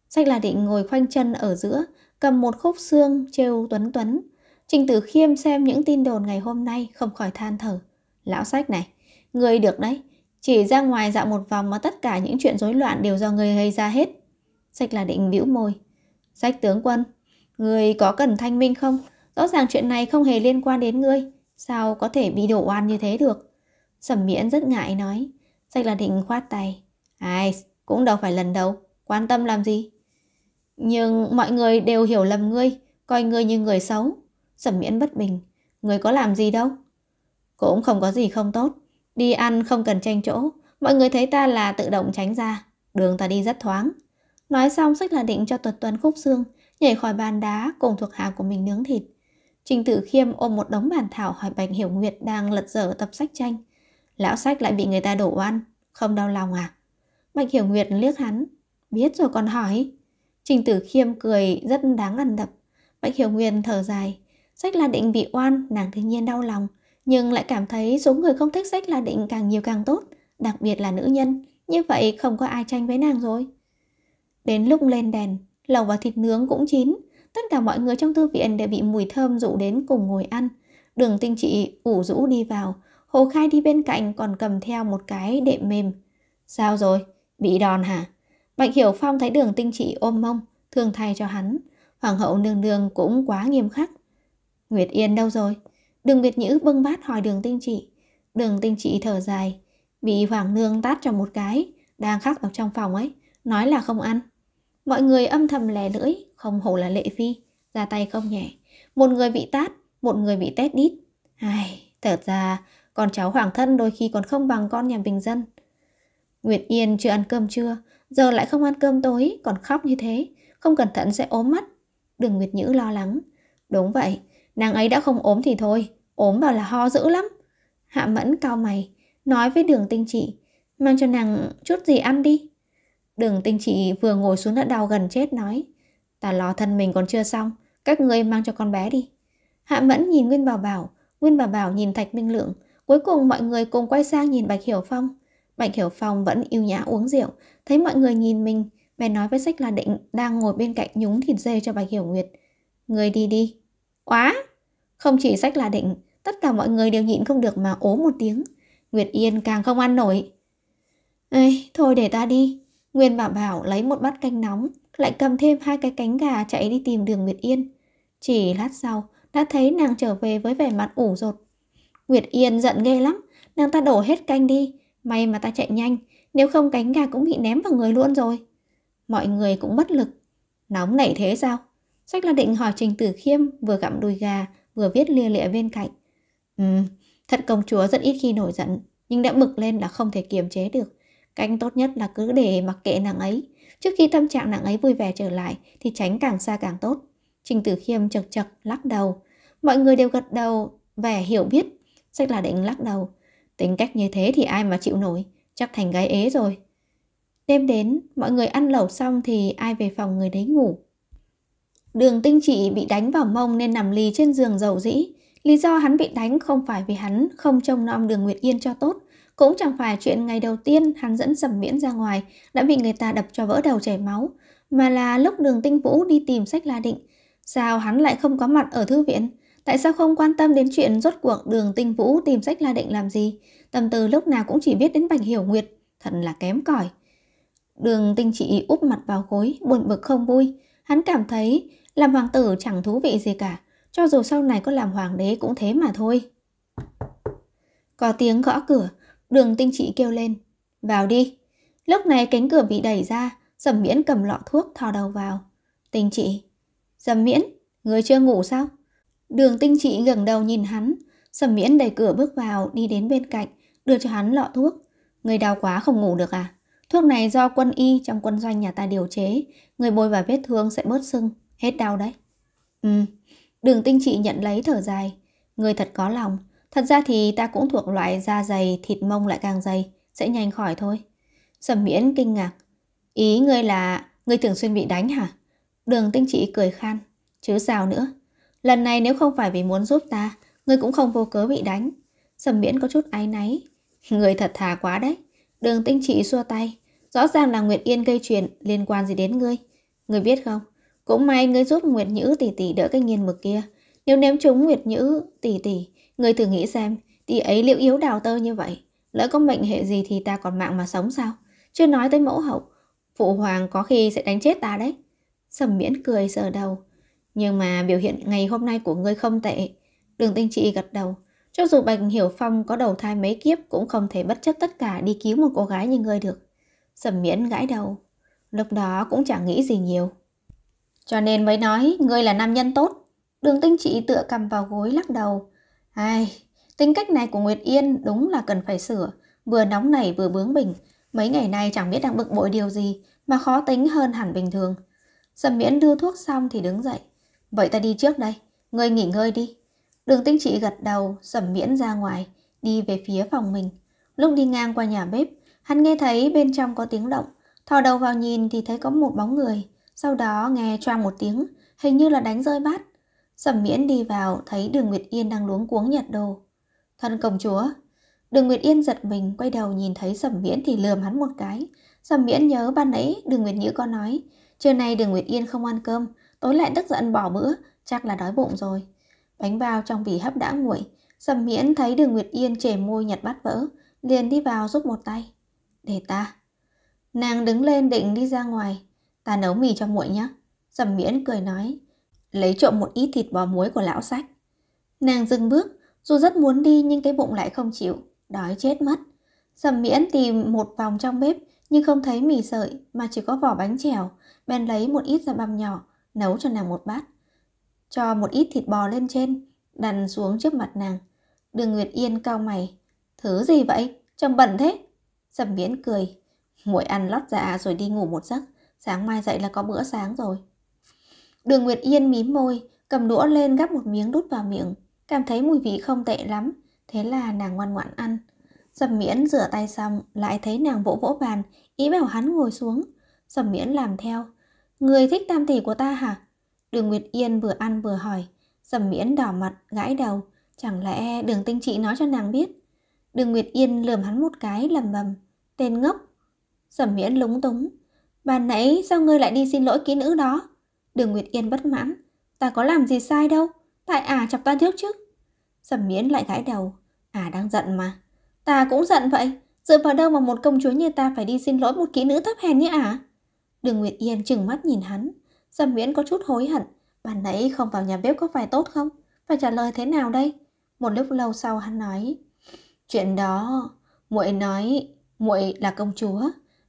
Sách là định ngồi khoanh chân ở giữa, cầm một khúc xương trêu tuấn tuấn. Trình tử khiêm xem những tin đồn ngày hôm nay không khỏi than thở. Lão sách này, người được đấy, chỉ ra ngoài dạo một vòng mà tất cả những chuyện rối loạn đều do người gây ra hết. Sách là định bĩu môi. Sách tướng quân, người có cần thanh minh không? Rõ ràng chuyện này không hề liên quan đến ngươi, sao có thể bị đổ oan như thế được? Sầm miễn rất ngại nói. Sách là định khoát tay. Ai, cũng đâu phải lần đầu, quan tâm làm gì. Nhưng mọi người đều hiểu lầm ngươi, coi ngươi như người xấu. Sầm miễn bất bình, ngươi có làm gì đâu. Cũng không có gì không tốt, đi ăn không cần tranh chỗ, mọi người thấy ta là tự động tránh ra, đường ta đi rất thoáng. Nói xong sách là định cho tuần tuần khúc xương, nhảy khỏi bàn đá cùng thuộc hạ của mình nướng thịt. Trình Tử Khiêm ôm một đống bàn thảo hỏi Bạch Hiểu Nguyệt đang lật dở tập sách tranh. Lão sách lại bị người ta đổ oan Không đau lòng à Bạch Hiểu Nguyệt liếc hắn Biết rồi còn hỏi Trình Tử Khiêm cười rất đáng ăn đập Bạch Hiểu Nguyệt thở dài Sách La Định bị oan nàng tự nhiên đau lòng Nhưng lại cảm thấy số người không thích sách La Định càng nhiều càng tốt Đặc biệt là nữ nhân Như vậy không có ai tranh với nàng rồi Đến lúc lên đèn Lẩu và thịt nướng cũng chín Tất cả mọi người trong thư viện đều bị mùi thơm dụ đến cùng ngồi ăn Đường tinh trị ủ rũ đi vào Hồ Khai đi bên cạnh còn cầm theo một cái đệm mềm. Sao rồi? Bị đòn hả? Bạch Hiểu Phong thấy đường tinh trị ôm mông, thương thay cho hắn. Hoàng hậu nương nương cũng quá nghiêm khắc. Nguyệt Yên đâu rồi? Đường Việt Nhữ bưng bát hỏi đường tinh trị. Đường tinh trị thở dài. Bị Hoàng nương tát cho một cái, đang khắc ở trong phòng ấy, nói là không ăn. Mọi người âm thầm lè lưỡi, không hổ là lệ phi, ra tay không nhẹ. Một người bị tát, một người bị tét đít. Ai, thật ra còn cháu hoàng thân đôi khi còn không bằng con nhà bình dân. Nguyệt Yên chưa ăn cơm trưa, giờ lại không ăn cơm tối, còn khóc như thế, không cẩn thận sẽ ốm mất. Đường Nguyệt Nhữ lo lắng. Đúng vậy, nàng ấy đã không ốm thì thôi, ốm vào là ho dữ lắm. Hạ Mẫn cao mày, nói với đường tinh trị, mang cho nàng chút gì ăn đi. Đường tinh trị vừa ngồi xuống đã đau gần chết nói, ta lo thân mình còn chưa xong, các ngươi mang cho con bé đi. Hạ Mẫn nhìn Nguyên Bảo Bảo, Nguyên Bảo Bảo nhìn Thạch Minh Lượng, Cuối cùng mọi người cùng quay sang nhìn Bạch Hiểu Phong. Bạch Hiểu Phong vẫn yêu nhã uống rượu, thấy mọi người nhìn mình, bèn nói với sách là định đang ngồi bên cạnh nhúng thịt dê cho Bạch Hiểu Nguyệt. Người đi đi. Quá! Không chỉ sách là định, tất cả mọi người đều nhịn không được mà ố một tiếng. Nguyệt Yên càng không ăn nổi. Ê, thôi để ta đi. Nguyên bảo bảo lấy một bát canh nóng, lại cầm thêm hai cái cánh gà chạy đi tìm đường Nguyệt Yên. Chỉ lát sau, đã thấy nàng trở về với vẻ mặt ủ rột. Nguyệt Yên giận ghê lắm, nàng ta đổ hết canh đi, may mà ta chạy nhanh, nếu không cánh gà cũng bị ném vào người luôn rồi. Mọi người cũng bất lực. Nóng nảy thế sao? Sách là định hỏi Trình Tử Khiêm vừa gặm đùi gà, vừa viết lia lịa bên cạnh. Ừm, thật công chúa rất ít khi nổi giận, nhưng đã bực lên là không thể kiềm chế được. Canh tốt nhất là cứ để mặc kệ nàng ấy. Trước khi tâm trạng nàng ấy vui vẻ trở lại thì tránh càng xa càng tốt. Trình Tử Khiêm chật chật lắc đầu. Mọi người đều gật đầu, vẻ hiểu biết Sách là định lắc đầu. Tính cách như thế thì ai mà chịu nổi, chắc thành gái ế rồi. Đêm đến, mọi người ăn lẩu xong thì ai về phòng người đấy ngủ. Đường tinh trị bị đánh vào mông nên nằm lì trên giường dầu dĩ. Lý do hắn bị đánh không phải vì hắn không trông nom đường Nguyệt Yên cho tốt, cũng chẳng phải chuyện ngày đầu tiên hắn dẫn sầm miễn ra ngoài đã bị người ta đập cho vỡ đầu chảy máu, mà là lúc đường tinh vũ đi tìm sách La Định. Sao hắn lại không có mặt ở thư viện? Tại sao không quan tâm đến chuyện rốt cuộc đường tinh vũ tìm sách la định làm gì? Tâm tư lúc nào cũng chỉ biết đến Bạch Hiểu Nguyệt, thật là kém cỏi. Đường tinh chỉ úp mặt vào gối, buồn bực không vui. Hắn cảm thấy làm hoàng tử chẳng thú vị gì cả, cho dù sau này có làm hoàng đế cũng thế mà thôi. Có tiếng gõ cửa, đường tinh trị kêu lên. Vào đi. Lúc này cánh cửa bị đẩy ra, Sầm Miễn cầm lọ thuốc thò đầu vào. Tinh trị. Sầm Miễn, người chưa ngủ sao? Đường tinh trị gần đầu nhìn hắn, Sầm miễn đẩy cửa bước vào đi đến bên cạnh, đưa cho hắn lọ thuốc. Người đau quá không ngủ được à? Thuốc này do quân y trong quân doanh nhà ta điều chế, người bôi vào vết thương sẽ bớt sưng, hết đau đấy. Ừ, đường tinh trị nhận lấy thở dài. Người thật có lòng, thật ra thì ta cũng thuộc loại da dày, thịt mông lại càng dày, sẽ nhanh khỏi thôi. Sầm miễn kinh ngạc. Ý ngươi là, ngươi thường xuyên bị đánh hả? Đường tinh trị cười khan, chứ sao nữa. Lần này nếu không phải vì muốn giúp ta, ngươi cũng không vô cớ bị đánh. Sầm miễn có chút áy náy. Người thật thà quá đấy. Đường tinh trị xua tay. Rõ ràng là Nguyệt Yên gây chuyện liên quan gì đến ngươi. Ngươi biết không? Cũng may ngươi giúp Nguyệt Nhữ tỷ tỷ đỡ cái nghiên mực kia. Nếu ném trúng Nguyệt Nhữ tỷ tỷ, ngươi thử nghĩ xem, tỷ ấy liệu yếu đào tơ như vậy. Lỡ có mệnh hệ gì thì ta còn mạng mà sống sao? Chưa nói tới mẫu hậu, phụ hoàng có khi sẽ đánh chết ta đấy. Sầm miễn cười sờ đầu. Nhưng mà biểu hiện ngày hôm nay của ngươi không tệ. Đường tinh trị gật đầu. Cho dù Bạch Hiểu Phong có đầu thai mấy kiếp cũng không thể bất chấp tất cả đi cứu một cô gái như ngươi được. Sầm miễn gãi đầu. Lúc đó cũng chẳng nghĩ gì nhiều. Cho nên mới nói ngươi là nam nhân tốt. Đường tinh trị tựa cầm vào gối lắc đầu. Ai, tính cách này của Nguyệt Yên đúng là cần phải sửa. Vừa nóng nảy vừa bướng bỉnh. Mấy ngày nay chẳng biết đang bực bội điều gì mà khó tính hơn hẳn bình thường. Sầm miễn đưa thuốc xong thì đứng dậy. Vậy ta đi trước đây, ngươi nghỉ ngơi đi. Đường tinh trị gật đầu, sẩm miễn ra ngoài, đi về phía phòng mình. Lúc đi ngang qua nhà bếp, hắn nghe thấy bên trong có tiếng động. Thò đầu vào nhìn thì thấy có một bóng người. Sau đó nghe choang một tiếng, hình như là đánh rơi bát. Sẩm miễn đi vào, thấy đường Nguyệt Yên đang luống cuống nhặt đồ. Thân công chúa, Đường Nguyệt Yên giật mình quay đầu nhìn thấy Sẩm Miễn thì lườm hắn một cái. Sẩm Miễn nhớ ban nãy Đường Nguyệt Nhữ có nói, trưa nay Đường Nguyệt Yên không ăn cơm, Tối lại tức giận bỏ bữa, chắc là đói bụng rồi. Bánh bao trong vỉ hấp đã nguội, Sầm miễn thấy đường Nguyệt Yên chề môi nhặt bát vỡ, liền đi vào giúp một tay. Để ta. Nàng đứng lên định đi ra ngoài. Ta nấu mì cho muội nhé. Sầm miễn cười nói. Lấy trộm một ít thịt bò muối của lão sách. Nàng dừng bước, dù rất muốn đi nhưng cái bụng lại không chịu, đói chết mất. Sầm miễn tìm một vòng trong bếp nhưng không thấy mì sợi mà chỉ có vỏ bánh trèo, bèn lấy một ít ra băm nhỏ, nấu cho nàng một bát. Cho một ít thịt bò lên trên, đằn xuống trước mặt nàng. Đường Nguyệt Yên cao mày. Thứ gì vậy? Trông bẩn thế. Sầm miễn cười. Muội ăn lót dạ rồi đi ngủ một giấc. Sáng mai dậy là có bữa sáng rồi. Đường Nguyệt Yên mím môi, cầm đũa lên gắp một miếng đút vào miệng. Cảm thấy mùi vị không tệ lắm. Thế là nàng ngoan ngoãn ăn. Sầm miễn rửa tay xong, lại thấy nàng vỗ vỗ bàn, ý bảo hắn ngồi xuống. Sầm miễn làm theo. Người thích tam tỷ của ta hả? Đường Nguyệt Yên vừa ăn vừa hỏi. Sầm miễn đỏ mặt, gãi đầu. Chẳng lẽ đường tinh trị nói cho nàng biết? Đường Nguyệt Yên lườm hắn một cái lầm bầm. Tên ngốc. Sầm miễn lúng túng. Bạn nãy sao ngươi lại đi xin lỗi kỹ nữ đó? Đường Nguyệt Yên bất mãn. Ta có làm gì sai đâu. Tại à chọc ta trước chứ. Sầm miễn lại gãi đầu. À đang giận mà. Ta cũng giận vậy. Dựa vào đâu mà một công chúa như ta phải đi xin lỗi một kỹ nữ thấp hèn như ả? À? Đường Nguyệt Yên chừng mắt nhìn hắn. Dâm Viễn có chút hối hận. Bạn nãy không vào nhà bếp có phải tốt không? Phải trả lời thế nào đây? Một lúc lâu sau hắn nói. Chuyện đó, muội nói, muội là công chúa,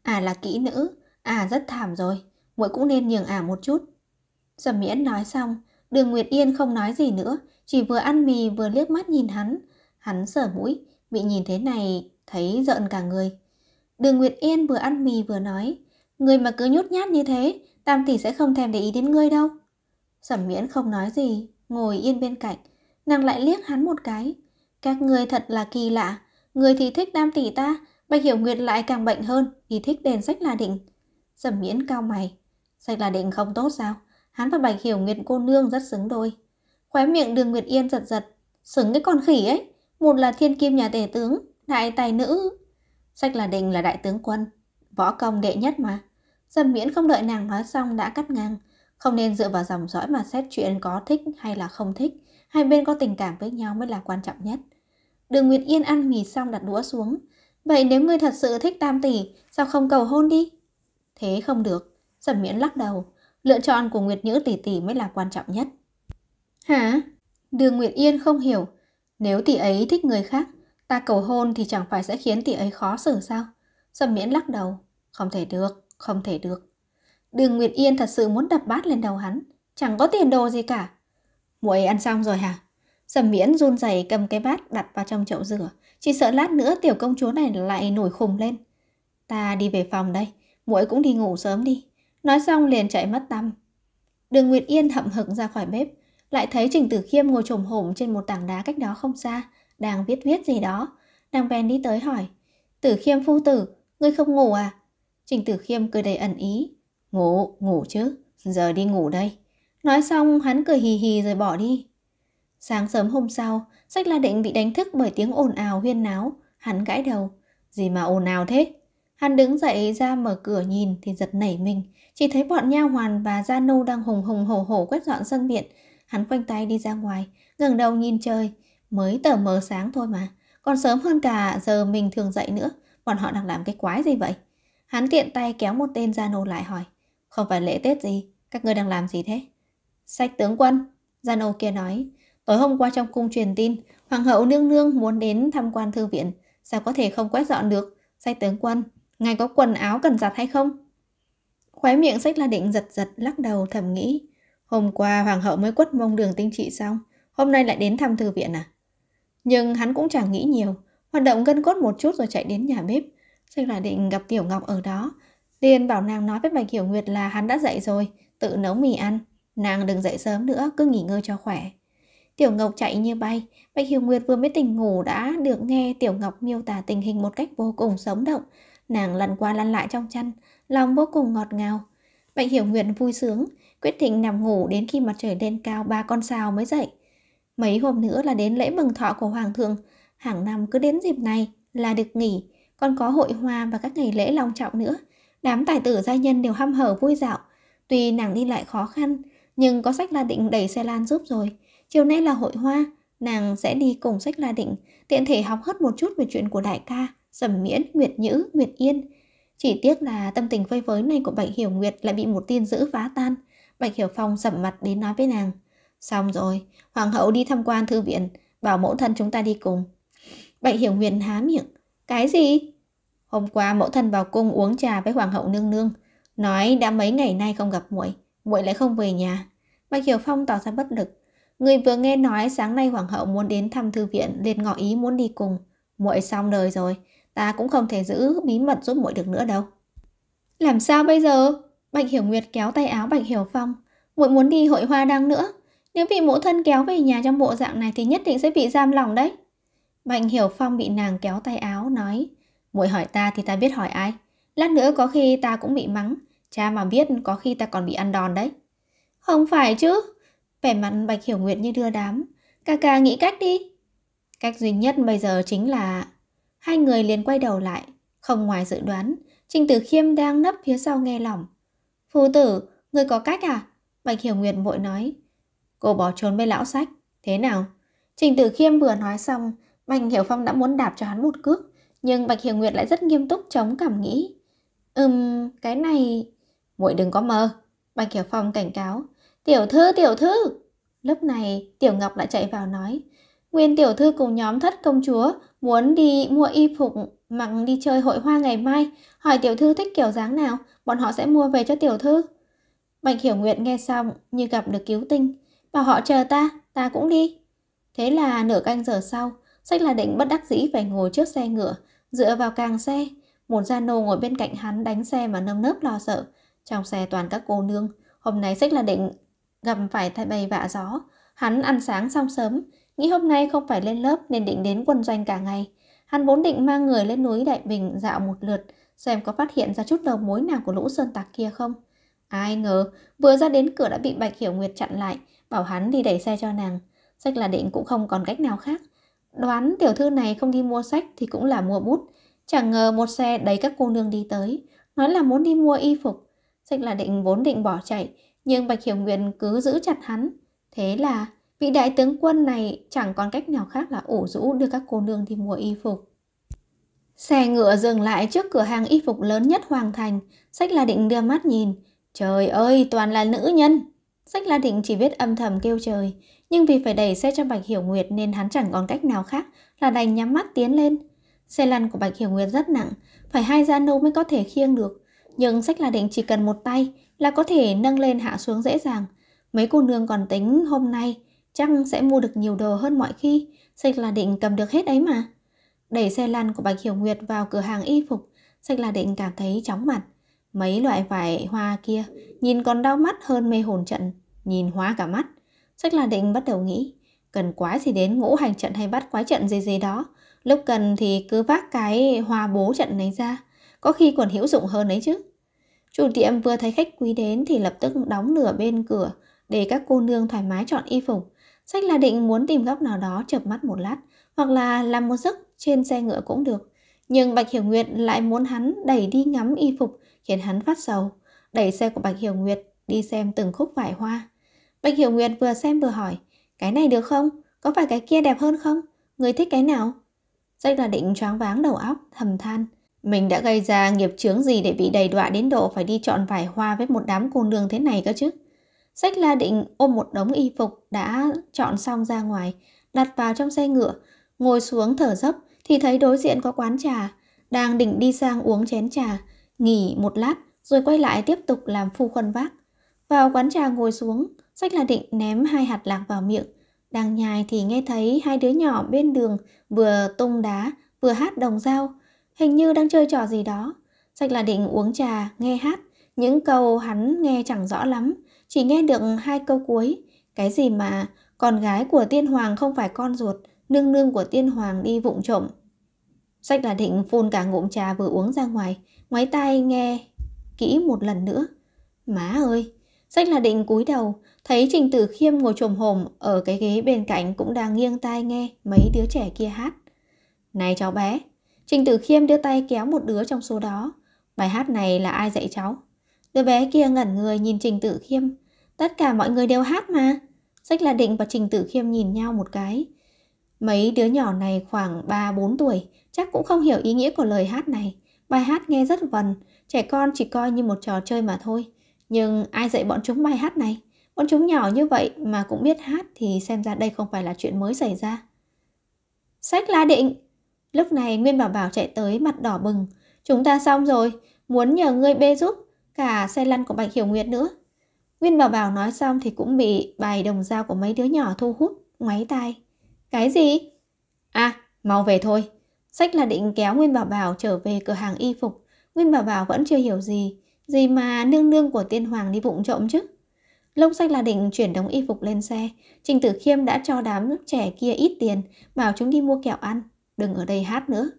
à là kỹ nữ, à rất thảm rồi, muội cũng nên nhường à một chút. Dầm miễn nói xong, đường Nguyệt Yên không nói gì nữa, chỉ vừa ăn mì vừa liếc mắt nhìn hắn. Hắn sờ mũi, bị nhìn thế này, thấy giận cả người. Đường Nguyệt Yên vừa ăn mì vừa nói, người mà cứ nhút nhát như thế, Tam tỷ sẽ không thèm để ý đến ngươi đâu. Sẩm miễn không nói gì, ngồi yên bên cạnh, nàng lại liếc hắn một cái. Các ngươi thật là kỳ lạ, người thì thích Tam tỷ ta, Bạch Hiểu Nguyệt lại càng bệnh hơn, thì thích đền sách là định. Sẩm miễn cao mày, sách là định không tốt sao? Hắn và Bạch Hiểu Nguyệt cô nương rất xứng đôi. Khóe miệng đường Nguyệt Yên giật giật, xứng cái con khỉ ấy, một là thiên kim nhà tể tướng, đại tài nữ. Sách là định là đại tướng quân, võ công đệ nhất mà. Dân miễn không đợi nàng nói xong đã cắt ngang. Không nên dựa vào dòng dõi mà xét chuyện có thích hay là không thích. Hai bên có tình cảm với nhau mới là quan trọng nhất. Đường Nguyệt Yên ăn mì xong đặt đũa xuống. Vậy nếu ngươi thật sự thích tam tỷ, sao không cầu hôn đi? Thế không được. Dần miễn lắc đầu. Lựa chọn của Nguyệt Nhữ tỷ tỷ mới là quan trọng nhất. Hả? Đường Nguyệt Yên không hiểu. Nếu tỷ ấy thích người khác, ta cầu hôn thì chẳng phải sẽ khiến tỷ ấy khó xử sao? Dầm miễn lắc đầu. Không thể được. Không thể được. Đường Nguyệt Yên thật sự muốn đập bát lên đầu hắn. Chẳng có tiền đồ gì cả. Muội ăn xong rồi hả? Sầm miễn run rẩy cầm cái bát đặt vào trong chậu rửa. Chỉ sợ lát nữa tiểu công chúa này lại nổi khùng lên. Ta đi về phòng đây. Muội cũng đi ngủ sớm đi. Nói xong liền chạy mất tâm. Đường Nguyệt Yên hậm hực ra khỏi bếp. Lại thấy Trình Tử Khiêm ngồi trồm hổm trên một tảng đá cách đó không xa. Đang viết viết gì đó. Nàng bèn đi tới hỏi. Tử Khiêm phu tử, ngươi không ngủ à? Trình Tử Khiêm cười đầy ẩn ý. Ngủ, ngủ chứ, giờ đi ngủ đây. Nói xong hắn cười hì hì rồi bỏ đi. Sáng sớm hôm sau, Sách La Định bị đánh thức bởi tiếng ồn ào huyên náo. Hắn gãi đầu. Gì mà ồn ào thế? Hắn đứng dậy ra mở cửa nhìn thì giật nảy mình. Chỉ thấy bọn nha hoàn và Gia Nô đang hùng hùng hổ hổ quét dọn sân viện. Hắn quanh tay đi ra ngoài, ngẩng đầu nhìn trời. Mới tờ mờ sáng thôi mà. Còn sớm hơn cả giờ mình thường dậy nữa. Bọn họ đang làm cái quái gì vậy? Hắn tiện tay kéo một tên gia nô lại hỏi. Không phải lễ Tết gì, các ngươi đang làm gì thế? Sách tướng quân, gia nô kia nói. Tối hôm qua trong cung truyền tin, hoàng hậu nương nương muốn đến tham quan thư viện. Sao có thể không quét dọn được? Sách tướng quân, ngài có quần áo cần giặt hay không? Khóe miệng sách la định giật giật lắc đầu thầm nghĩ. Hôm qua hoàng hậu mới quất mông đường tinh trị xong, hôm nay lại đến thăm thư viện à? Nhưng hắn cũng chẳng nghĩ nhiều, hoạt động gân cốt một chút rồi chạy đến nhà bếp, Chắc là định gặp Tiểu Ngọc ở đó. Liền bảo nàng nói với Bạch Hiểu Nguyệt là hắn đã dậy rồi, tự nấu mì ăn. Nàng đừng dậy sớm nữa, cứ nghỉ ngơi cho khỏe. Tiểu Ngọc chạy như bay, Bạch Hiểu Nguyệt vừa mới tỉnh ngủ đã được nghe Tiểu Ngọc miêu tả tình hình một cách vô cùng sống động. Nàng lăn qua lăn lại trong chăn, lòng vô cùng ngọt ngào. Bạch Hiểu Nguyệt vui sướng, quyết định nằm ngủ đến khi mặt trời lên cao ba con sao mới dậy. Mấy hôm nữa là đến lễ mừng thọ của Hoàng thượng, hàng năm cứ đến dịp này là được nghỉ, còn có hội hoa và các ngày lễ long trọng nữa. Đám tài tử gia nhân đều hăm hở vui dạo. Tuy nàng đi lại khó khăn, nhưng có sách La Định đẩy xe lan giúp rồi. Chiều nay là hội hoa, nàng sẽ đi cùng sách La Định, tiện thể học hết một chút về chuyện của đại ca, Sầm Miễn, Nguyệt Nhữ, Nguyệt Yên. Chỉ tiếc là tâm tình vây với này của Bạch Hiểu Nguyệt lại bị một tin dữ phá tan. Bạch Hiểu Phong sầm mặt đến nói với nàng. Xong rồi, Hoàng hậu đi tham quan thư viện, bảo mẫu thân chúng ta đi cùng. Bạch Hiểu Nguyệt há miệng. Cái gì? Hôm qua mẫu thân vào cung uống trà với hoàng hậu nương nương, nói đã mấy ngày nay không gặp muội, muội lại không về nhà. Bạch Hiểu Phong tỏ ra bất lực. Người vừa nghe nói sáng nay hoàng hậu muốn đến thăm thư viện liền ngỏ ý muốn đi cùng. Muội xong đời rồi, ta cũng không thể giữ bí mật giúp muội được nữa đâu. Làm sao bây giờ? Bạch Hiểu Nguyệt kéo tay áo Bạch Hiểu Phong. Muội muốn đi hội hoa đăng nữa. Nếu bị mẫu thân kéo về nhà trong bộ dạng này thì nhất định sẽ bị giam lòng đấy. Bạch Hiểu Phong bị nàng kéo tay áo nói. Muội hỏi ta thì ta biết hỏi ai. Lát nữa có khi ta cũng bị mắng. Cha mà biết có khi ta còn bị ăn đòn đấy. Không phải chứ. Vẻ mặt Bạch Hiểu Nguyệt như đưa đám. Cà cà nghĩ cách đi. Cách duy nhất bây giờ chính là... Hai người liền quay đầu lại. Không ngoài dự đoán, Trình Tử Khiêm đang nấp phía sau nghe lỏng. Phu tử, người có cách à? Bạch Hiểu Nguyệt vội nói. Cô bỏ trốn với lão sách. Thế nào? Trình Tử Khiêm vừa nói xong, Bạch Hiểu Phong đã muốn đạp cho hắn một cước nhưng Bạch Hiểu Nguyệt lại rất nghiêm túc chống cảm nghĩ. Ừm, cái này... muội đừng có mơ. Bạch Hiểu Phong cảnh cáo. Tiểu thư, tiểu thư! Lúc này, Tiểu Ngọc lại chạy vào nói. Nguyên tiểu thư cùng nhóm thất công chúa muốn đi mua y phục mặc đi chơi hội hoa ngày mai. Hỏi tiểu thư thích kiểu dáng nào, bọn họ sẽ mua về cho tiểu thư. Bạch Hiểu Nguyệt nghe xong như gặp được cứu tinh. Bảo họ chờ ta, ta cũng đi. Thế là nửa canh giờ sau, sách là định bất đắc dĩ phải ngồi trước xe ngựa, dựa vào càng xe. Một gia nô ngồi bên cạnh hắn đánh xe mà nâm nớp lo sợ. Trong xe toàn các cô nương, hôm nay sách là định gặp phải thay bầy vạ gió. Hắn ăn sáng xong sớm, nghĩ hôm nay không phải lên lớp nên định đến quân doanh cả ngày. Hắn vốn định mang người lên núi Đại Bình dạo một lượt, xem có phát hiện ra chút đầu mối nào của lũ sơn tặc kia không. Ai ngờ, vừa ra đến cửa đã bị Bạch Hiểu Nguyệt chặn lại, bảo hắn đi đẩy xe cho nàng. Sách là định cũng không còn cách nào khác, Đoán tiểu thư này không đi mua sách thì cũng là mua bút. Chẳng ngờ một xe đầy các cô nương đi tới, nói là muốn đi mua y phục. Sách là định vốn định bỏ chạy, nhưng Bạch Hiểu Nguyệt cứ giữ chặt hắn. Thế là vị đại tướng quân này chẳng còn cách nào khác là ủ rũ đưa các cô nương đi mua y phục. Xe ngựa dừng lại trước cửa hàng y phục lớn nhất Hoàng Thành, sách là định đưa mắt nhìn. Trời ơi, toàn là nữ nhân! Sách là Định chỉ biết âm thầm kêu trời, nhưng vì phải đẩy xe cho Bạch Hiểu Nguyệt nên hắn chẳng còn cách nào khác là đành nhắm mắt tiến lên. Xe lăn của Bạch Hiểu Nguyệt rất nặng, phải hai gia nô mới có thể khiêng được. Nhưng sách là định chỉ cần một tay là có thể nâng lên hạ xuống dễ dàng. Mấy cô nương còn tính hôm nay chắc sẽ mua được nhiều đồ hơn mọi khi. Sách là định cầm được hết ấy mà. Đẩy xe lăn của Bạch Hiểu Nguyệt vào cửa hàng y phục, sách là định cảm thấy chóng mặt. Mấy loại vải hoa kia nhìn còn đau mắt hơn mê hồn trận, nhìn hóa cả mắt. Sách là định bắt đầu nghĩ, cần quái thì đến ngũ hành trận hay bắt quái trận gì gì đó. Lúc cần thì cứ vác cái hoa bố trận này ra, có khi còn hữu dụng hơn đấy chứ. Chủ tiệm vừa thấy khách quý đến thì lập tức đóng nửa bên cửa để các cô nương thoải mái chọn y phục. Sách là định muốn tìm góc nào đó chợp mắt một lát, hoặc là làm một giấc trên xe ngựa cũng được. Nhưng Bạch Hiểu Nguyệt lại muốn hắn đẩy đi ngắm y phục khiến hắn phát sầu, đẩy xe của Bạch Hiểu Nguyệt đi xem từng khúc vải hoa. Bạch Hiểu Nguyệt vừa xem vừa hỏi, cái này được không? Có phải cái kia đẹp hơn không? Người thích cái nào? Rất là định choáng váng đầu óc, thầm than. Mình đã gây ra nghiệp chướng gì để bị đầy đọa đến độ phải đi chọn vải hoa với một đám cô nương thế này cơ chứ? Sách La Định ôm một đống y phục đã chọn xong ra ngoài, đặt vào trong xe ngựa, ngồi xuống thở dốc thì thấy đối diện có quán trà, đang định đi sang uống chén trà, nghỉ một lát rồi quay lại tiếp tục làm phu khuân vác. Vào quán trà ngồi xuống, Sách là định ném hai hạt lạc vào miệng. Đang nhai thì nghe thấy hai đứa nhỏ bên đường vừa tung đá vừa hát đồng dao. Hình như đang chơi trò gì đó. Sách là định uống trà, nghe hát. Những câu hắn nghe chẳng rõ lắm. Chỉ nghe được hai câu cuối. Cái gì mà con gái của tiên hoàng không phải con ruột. Nương nương của tiên hoàng đi vụng trộm. Sách là định phun cả ngụm trà vừa uống ra ngoài. Ngoái tai nghe kỹ một lần nữa. Má ơi! Sách là định cúi đầu, Thấy Trình Tử Khiêm ngồi trồm hồm ở cái ghế bên cạnh cũng đang nghiêng tai nghe mấy đứa trẻ kia hát. Này cháu bé, Trình Tử Khiêm đưa tay kéo một đứa trong số đó. Bài hát này là ai dạy cháu? Đứa bé kia ngẩn người nhìn Trình Tử Khiêm. Tất cả mọi người đều hát mà. Sách là định và Trình Tử Khiêm nhìn nhau một cái. Mấy đứa nhỏ này khoảng 3-4 tuổi, chắc cũng không hiểu ý nghĩa của lời hát này. Bài hát nghe rất vần, trẻ con chỉ coi như một trò chơi mà thôi. Nhưng ai dạy bọn chúng bài hát này? Con chúng nhỏ như vậy mà cũng biết hát thì xem ra đây không phải là chuyện mới xảy ra. Sách La Định! Lúc này Nguyên Bảo Bảo chạy tới mặt đỏ bừng. Chúng ta xong rồi, muốn nhờ ngươi bê giúp cả xe lăn của Bạch Hiểu Nguyệt nữa. Nguyên Bảo Bảo nói xong thì cũng bị bài đồng dao của mấy đứa nhỏ thu hút, ngoáy tai. Cái gì? À, mau về thôi. Sách là định kéo Nguyên Bảo Bảo trở về cửa hàng y phục. Nguyên Bảo Bảo vẫn chưa hiểu gì. Gì mà nương nương của tiên hoàng đi vụng trộm chứ? Lông xanh là định chuyển đống y phục lên xe. Trình Tử Khiêm đã cho đám trẻ kia ít tiền, bảo chúng đi mua kẹo ăn. Đừng ở đây hát nữa.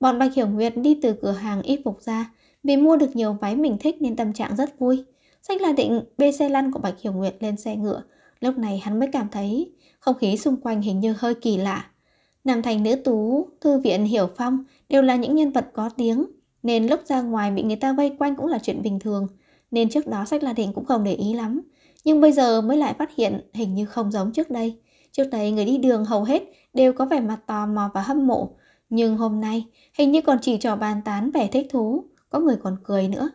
Bọn Bạch Hiểu Nguyệt đi từ cửa hàng y phục ra. Vì mua được nhiều váy mình thích nên tâm trạng rất vui. Sách là định bê xe lăn của Bạch Hiểu Nguyệt lên xe ngựa. Lúc này hắn mới cảm thấy không khí xung quanh hình như hơi kỳ lạ. Nam thành nữ tú, thư viện Hiểu Phong đều là những nhân vật có tiếng. Nên lúc ra ngoài bị người ta vây quanh cũng là chuyện bình thường. Nên trước đó sách là định cũng không để ý lắm nhưng bây giờ mới lại phát hiện hình như không giống trước đây. Trước đây người đi đường hầu hết đều có vẻ mặt tò mò và hâm mộ, nhưng hôm nay hình như còn chỉ trò bàn tán vẻ thích thú, có người còn cười nữa.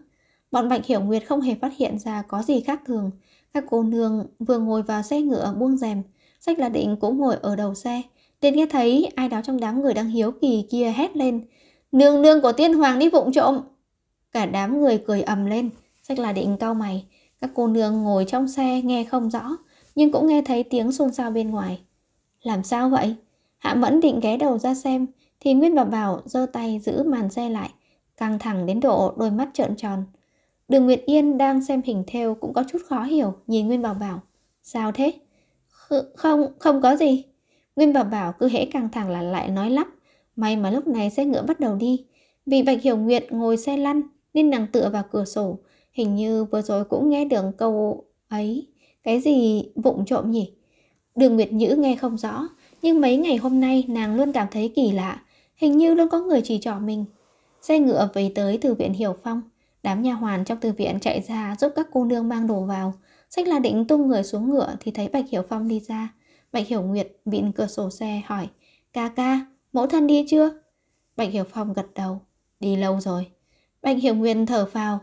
Bọn Bạch Hiểu Nguyệt không hề phát hiện ra có gì khác thường. Các cô nương vừa ngồi vào xe ngựa buông rèm, sách là định cũng ngồi ở đầu xe. tiên nghe thấy ai đó trong đám người đang hiếu kỳ kia hét lên. Nương nương của tiên hoàng đi vụng trộm. Cả đám người cười ầm lên, sách là định cau mày. Các cô nương ngồi trong xe nghe không rõ, nhưng cũng nghe thấy tiếng xôn xao bên ngoài. Làm sao vậy? Hạ Mẫn định ghé đầu ra xem, thì Nguyên Bảo Bảo giơ tay giữ màn xe lại, căng thẳng đến độ đôi mắt trợn tròn. Đường Nguyệt Yên đang xem hình theo cũng có chút khó hiểu, nhìn Nguyên Bảo Bảo. Sao thế? Không, không có gì. Nguyên Bảo Bảo cứ hễ căng thẳng là lại nói lắp. May mà lúc này xe ngựa bắt đầu đi. Vì Bạch Hiểu Nguyệt ngồi xe lăn nên nàng tựa vào cửa sổ, Hình như vừa rồi cũng nghe được câu ấy, cái gì vụng trộm nhỉ? Đường Nguyệt Nhữ nghe không rõ, nhưng mấy ngày hôm nay nàng luôn cảm thấy kỳ lạ, hình như luôn có người chỉ trỏ mình. Xe ngựa về tới từ viện Hiểu Phong, đám nhà hoàn trong từ viện chạy ra giúp các cô nương mang đồ vào. Sách là định tung người xuống ngựa thì thấy Bạch Hiểu Phong đi ra. Bạch Hiểu Nguyệt bịn cửa sổ xe hỏi, ca ca, mẫu thân đi chưa? Bạch Hiểu Phong gật đầu, đi lâu rồi. Bạch Hiểu Nguyệt thở phào,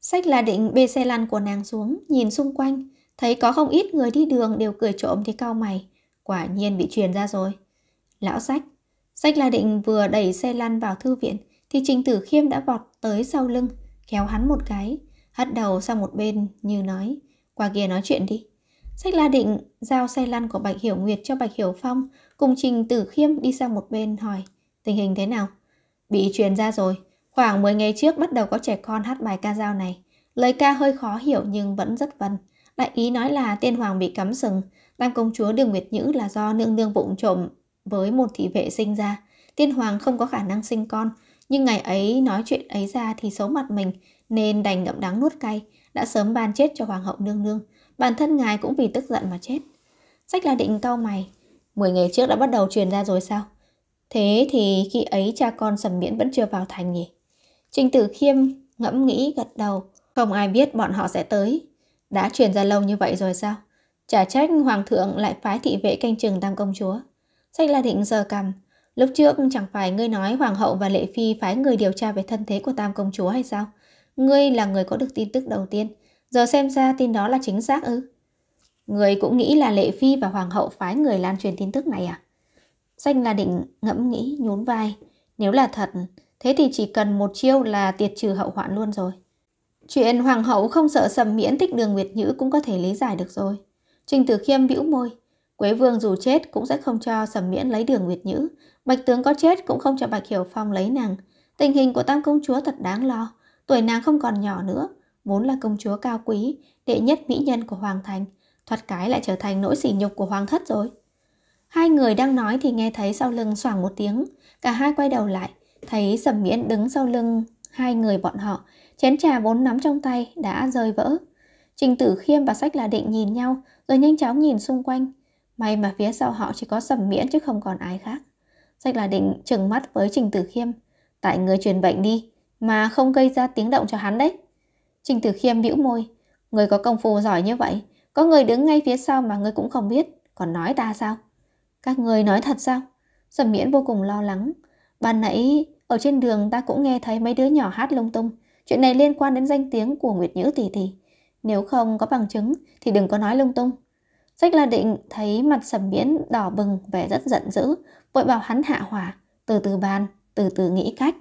Sách là định bê xe lăn của nàng xuống, nhìn xung quanh, thấy có không ít người đi đường đều cười trộm thì cao mày. Quả nhiên bị truyền ra rồi. Lão sách. Sách là định vừa đẩy xe lăn vào thư viện, thì Trình Tử Khiêm đã vọt tới sau lưng, kéo hắn một cái, hất đầu sang một bên như nói, qua kia nói chuyện đi. Sách La Định giao xe lăn của Bạch Hiểu Nguyệt cho Bạch Hiểu Phong, cùng Trình Tử Khiêm đi sang một bên hỏi, tình hình thế nào? Bị truyền ra rồi. Khoảng 10 ngày trước bắt đầu có trẻ con hát bài ca dao này. Lời ca hơi khó hiểu nhưng vẫn rất vần. Đại ý nói là tiên hoàng bị cắm sừng, tam công chúa Đường Nguyệt Nhữ là do nương nương vụng trộm với một thị vệ sinh ra. Tiên hoàng không có khả năng sinh con, nhưng ngày ấy nói chuyện ấy ra thì xấu mặt mình, nên đành ngậm đắng nuốt cay, đã sớm ban chết cho hoàng hậu nương nương. Bản thân ngài cũng vì tức giận mà chết. Sách là định cau mày, 10 ngày trước đã bắt đầu truyền ra rồi sao? Thế thì khi ấy cha con sầm miễn vẫn chưa vào thành nhỉ? Trình Tử Khiêm ngẫm nghĩ gật đầu, không ai biết bọn họ sẽ tới. Đã truyền ra lâu như vậy rồi sao? Chả trách hoàng thượng lại phái thị vệ canh chừng tam công chúa. Sách La Định giờ cầm, lúc trước chẳng phải ngươi nói hoàng hậu và lệ phi phái người điều tra về thân thế của tam công chúa hay sao? Ngươi là người có được tin tức đầu tiên, giờ xem ra tin đó là chính xác ư? Người cũng nghĩ là lệ phi và hoàng hậu phái người lan truyền tin tức này à? Danh La Định ngẫm nghĩ nhún vai, nếu là thật, Thế thì chỉ cần một chiêu là tiệt trừ hậu hoạn luôn rồi. Chuyện hoàng hậu không sợ sầm miễn thích đường Nguyệt Nhữ cũng có thể lý giải được rồi. Trình Tử Khiêm bĩu môi. Quế Vương dù chết cũng sẽ không cho sầm miễn lấy đường Nguyệt Nhữ. Bạch tướng có chết cũng không cho Bạch Hiểu Phong lấy nàng. Tình hình của tam công chúa thật đáng lo. Tuổi nàng không còn nhỏ nữa. Vốn là công chúa cao quý, đệ nhất mỹ nhân của Hoàng Thành. Thoạt cái lại trở thành nỗi sỉ nhục của Hoàng Thất rồi. Hai người đang nói thì nghe thấy sau lưng xoảng một tiếng. Cả hai quay đầu lại Thấy Sầm Miễn đứng sau lưng hai người bọn họ, chén trà vốn nắm trong tay đã rơi vỡ. Trình Tử Khiêm và Sách là Định nhìn nhau rồi nhanh chóng nhìn xung quanh. May mà phía sau họ chỉ có Sầm Miễn chứ không còn ai khác. Sách là Định trừng mắt với Trình Tử Khiêm. Tại người truyền bệnh đi, mà không gây ra tiếng động cho hắn đấy. Trình Tử Khiêm bĩu môi. Người có công phu giỏi như vậy, có người đứng ngay phía sau mà người cũng không biết, còn nói ta sao? Các người nói thật sao? Sầm Miễn vô cùng lo lắng. Ban nãy ở trên đường ta cũng nghe thấy mấy đứa nhỏ hát lung tung. Chuyện này liên quan đến danh tiếng của Nguyệt Nhữ tỷ tỷ. Nếu không có bằng chứng thì đừng có nói lung tung. Sách La Định thấy mặt sầm miễn đỏ bừng vẻ rất giận dữ, vội bảo hắn hạ hỏa, từ từ bàn, từ từ nghĩ cách.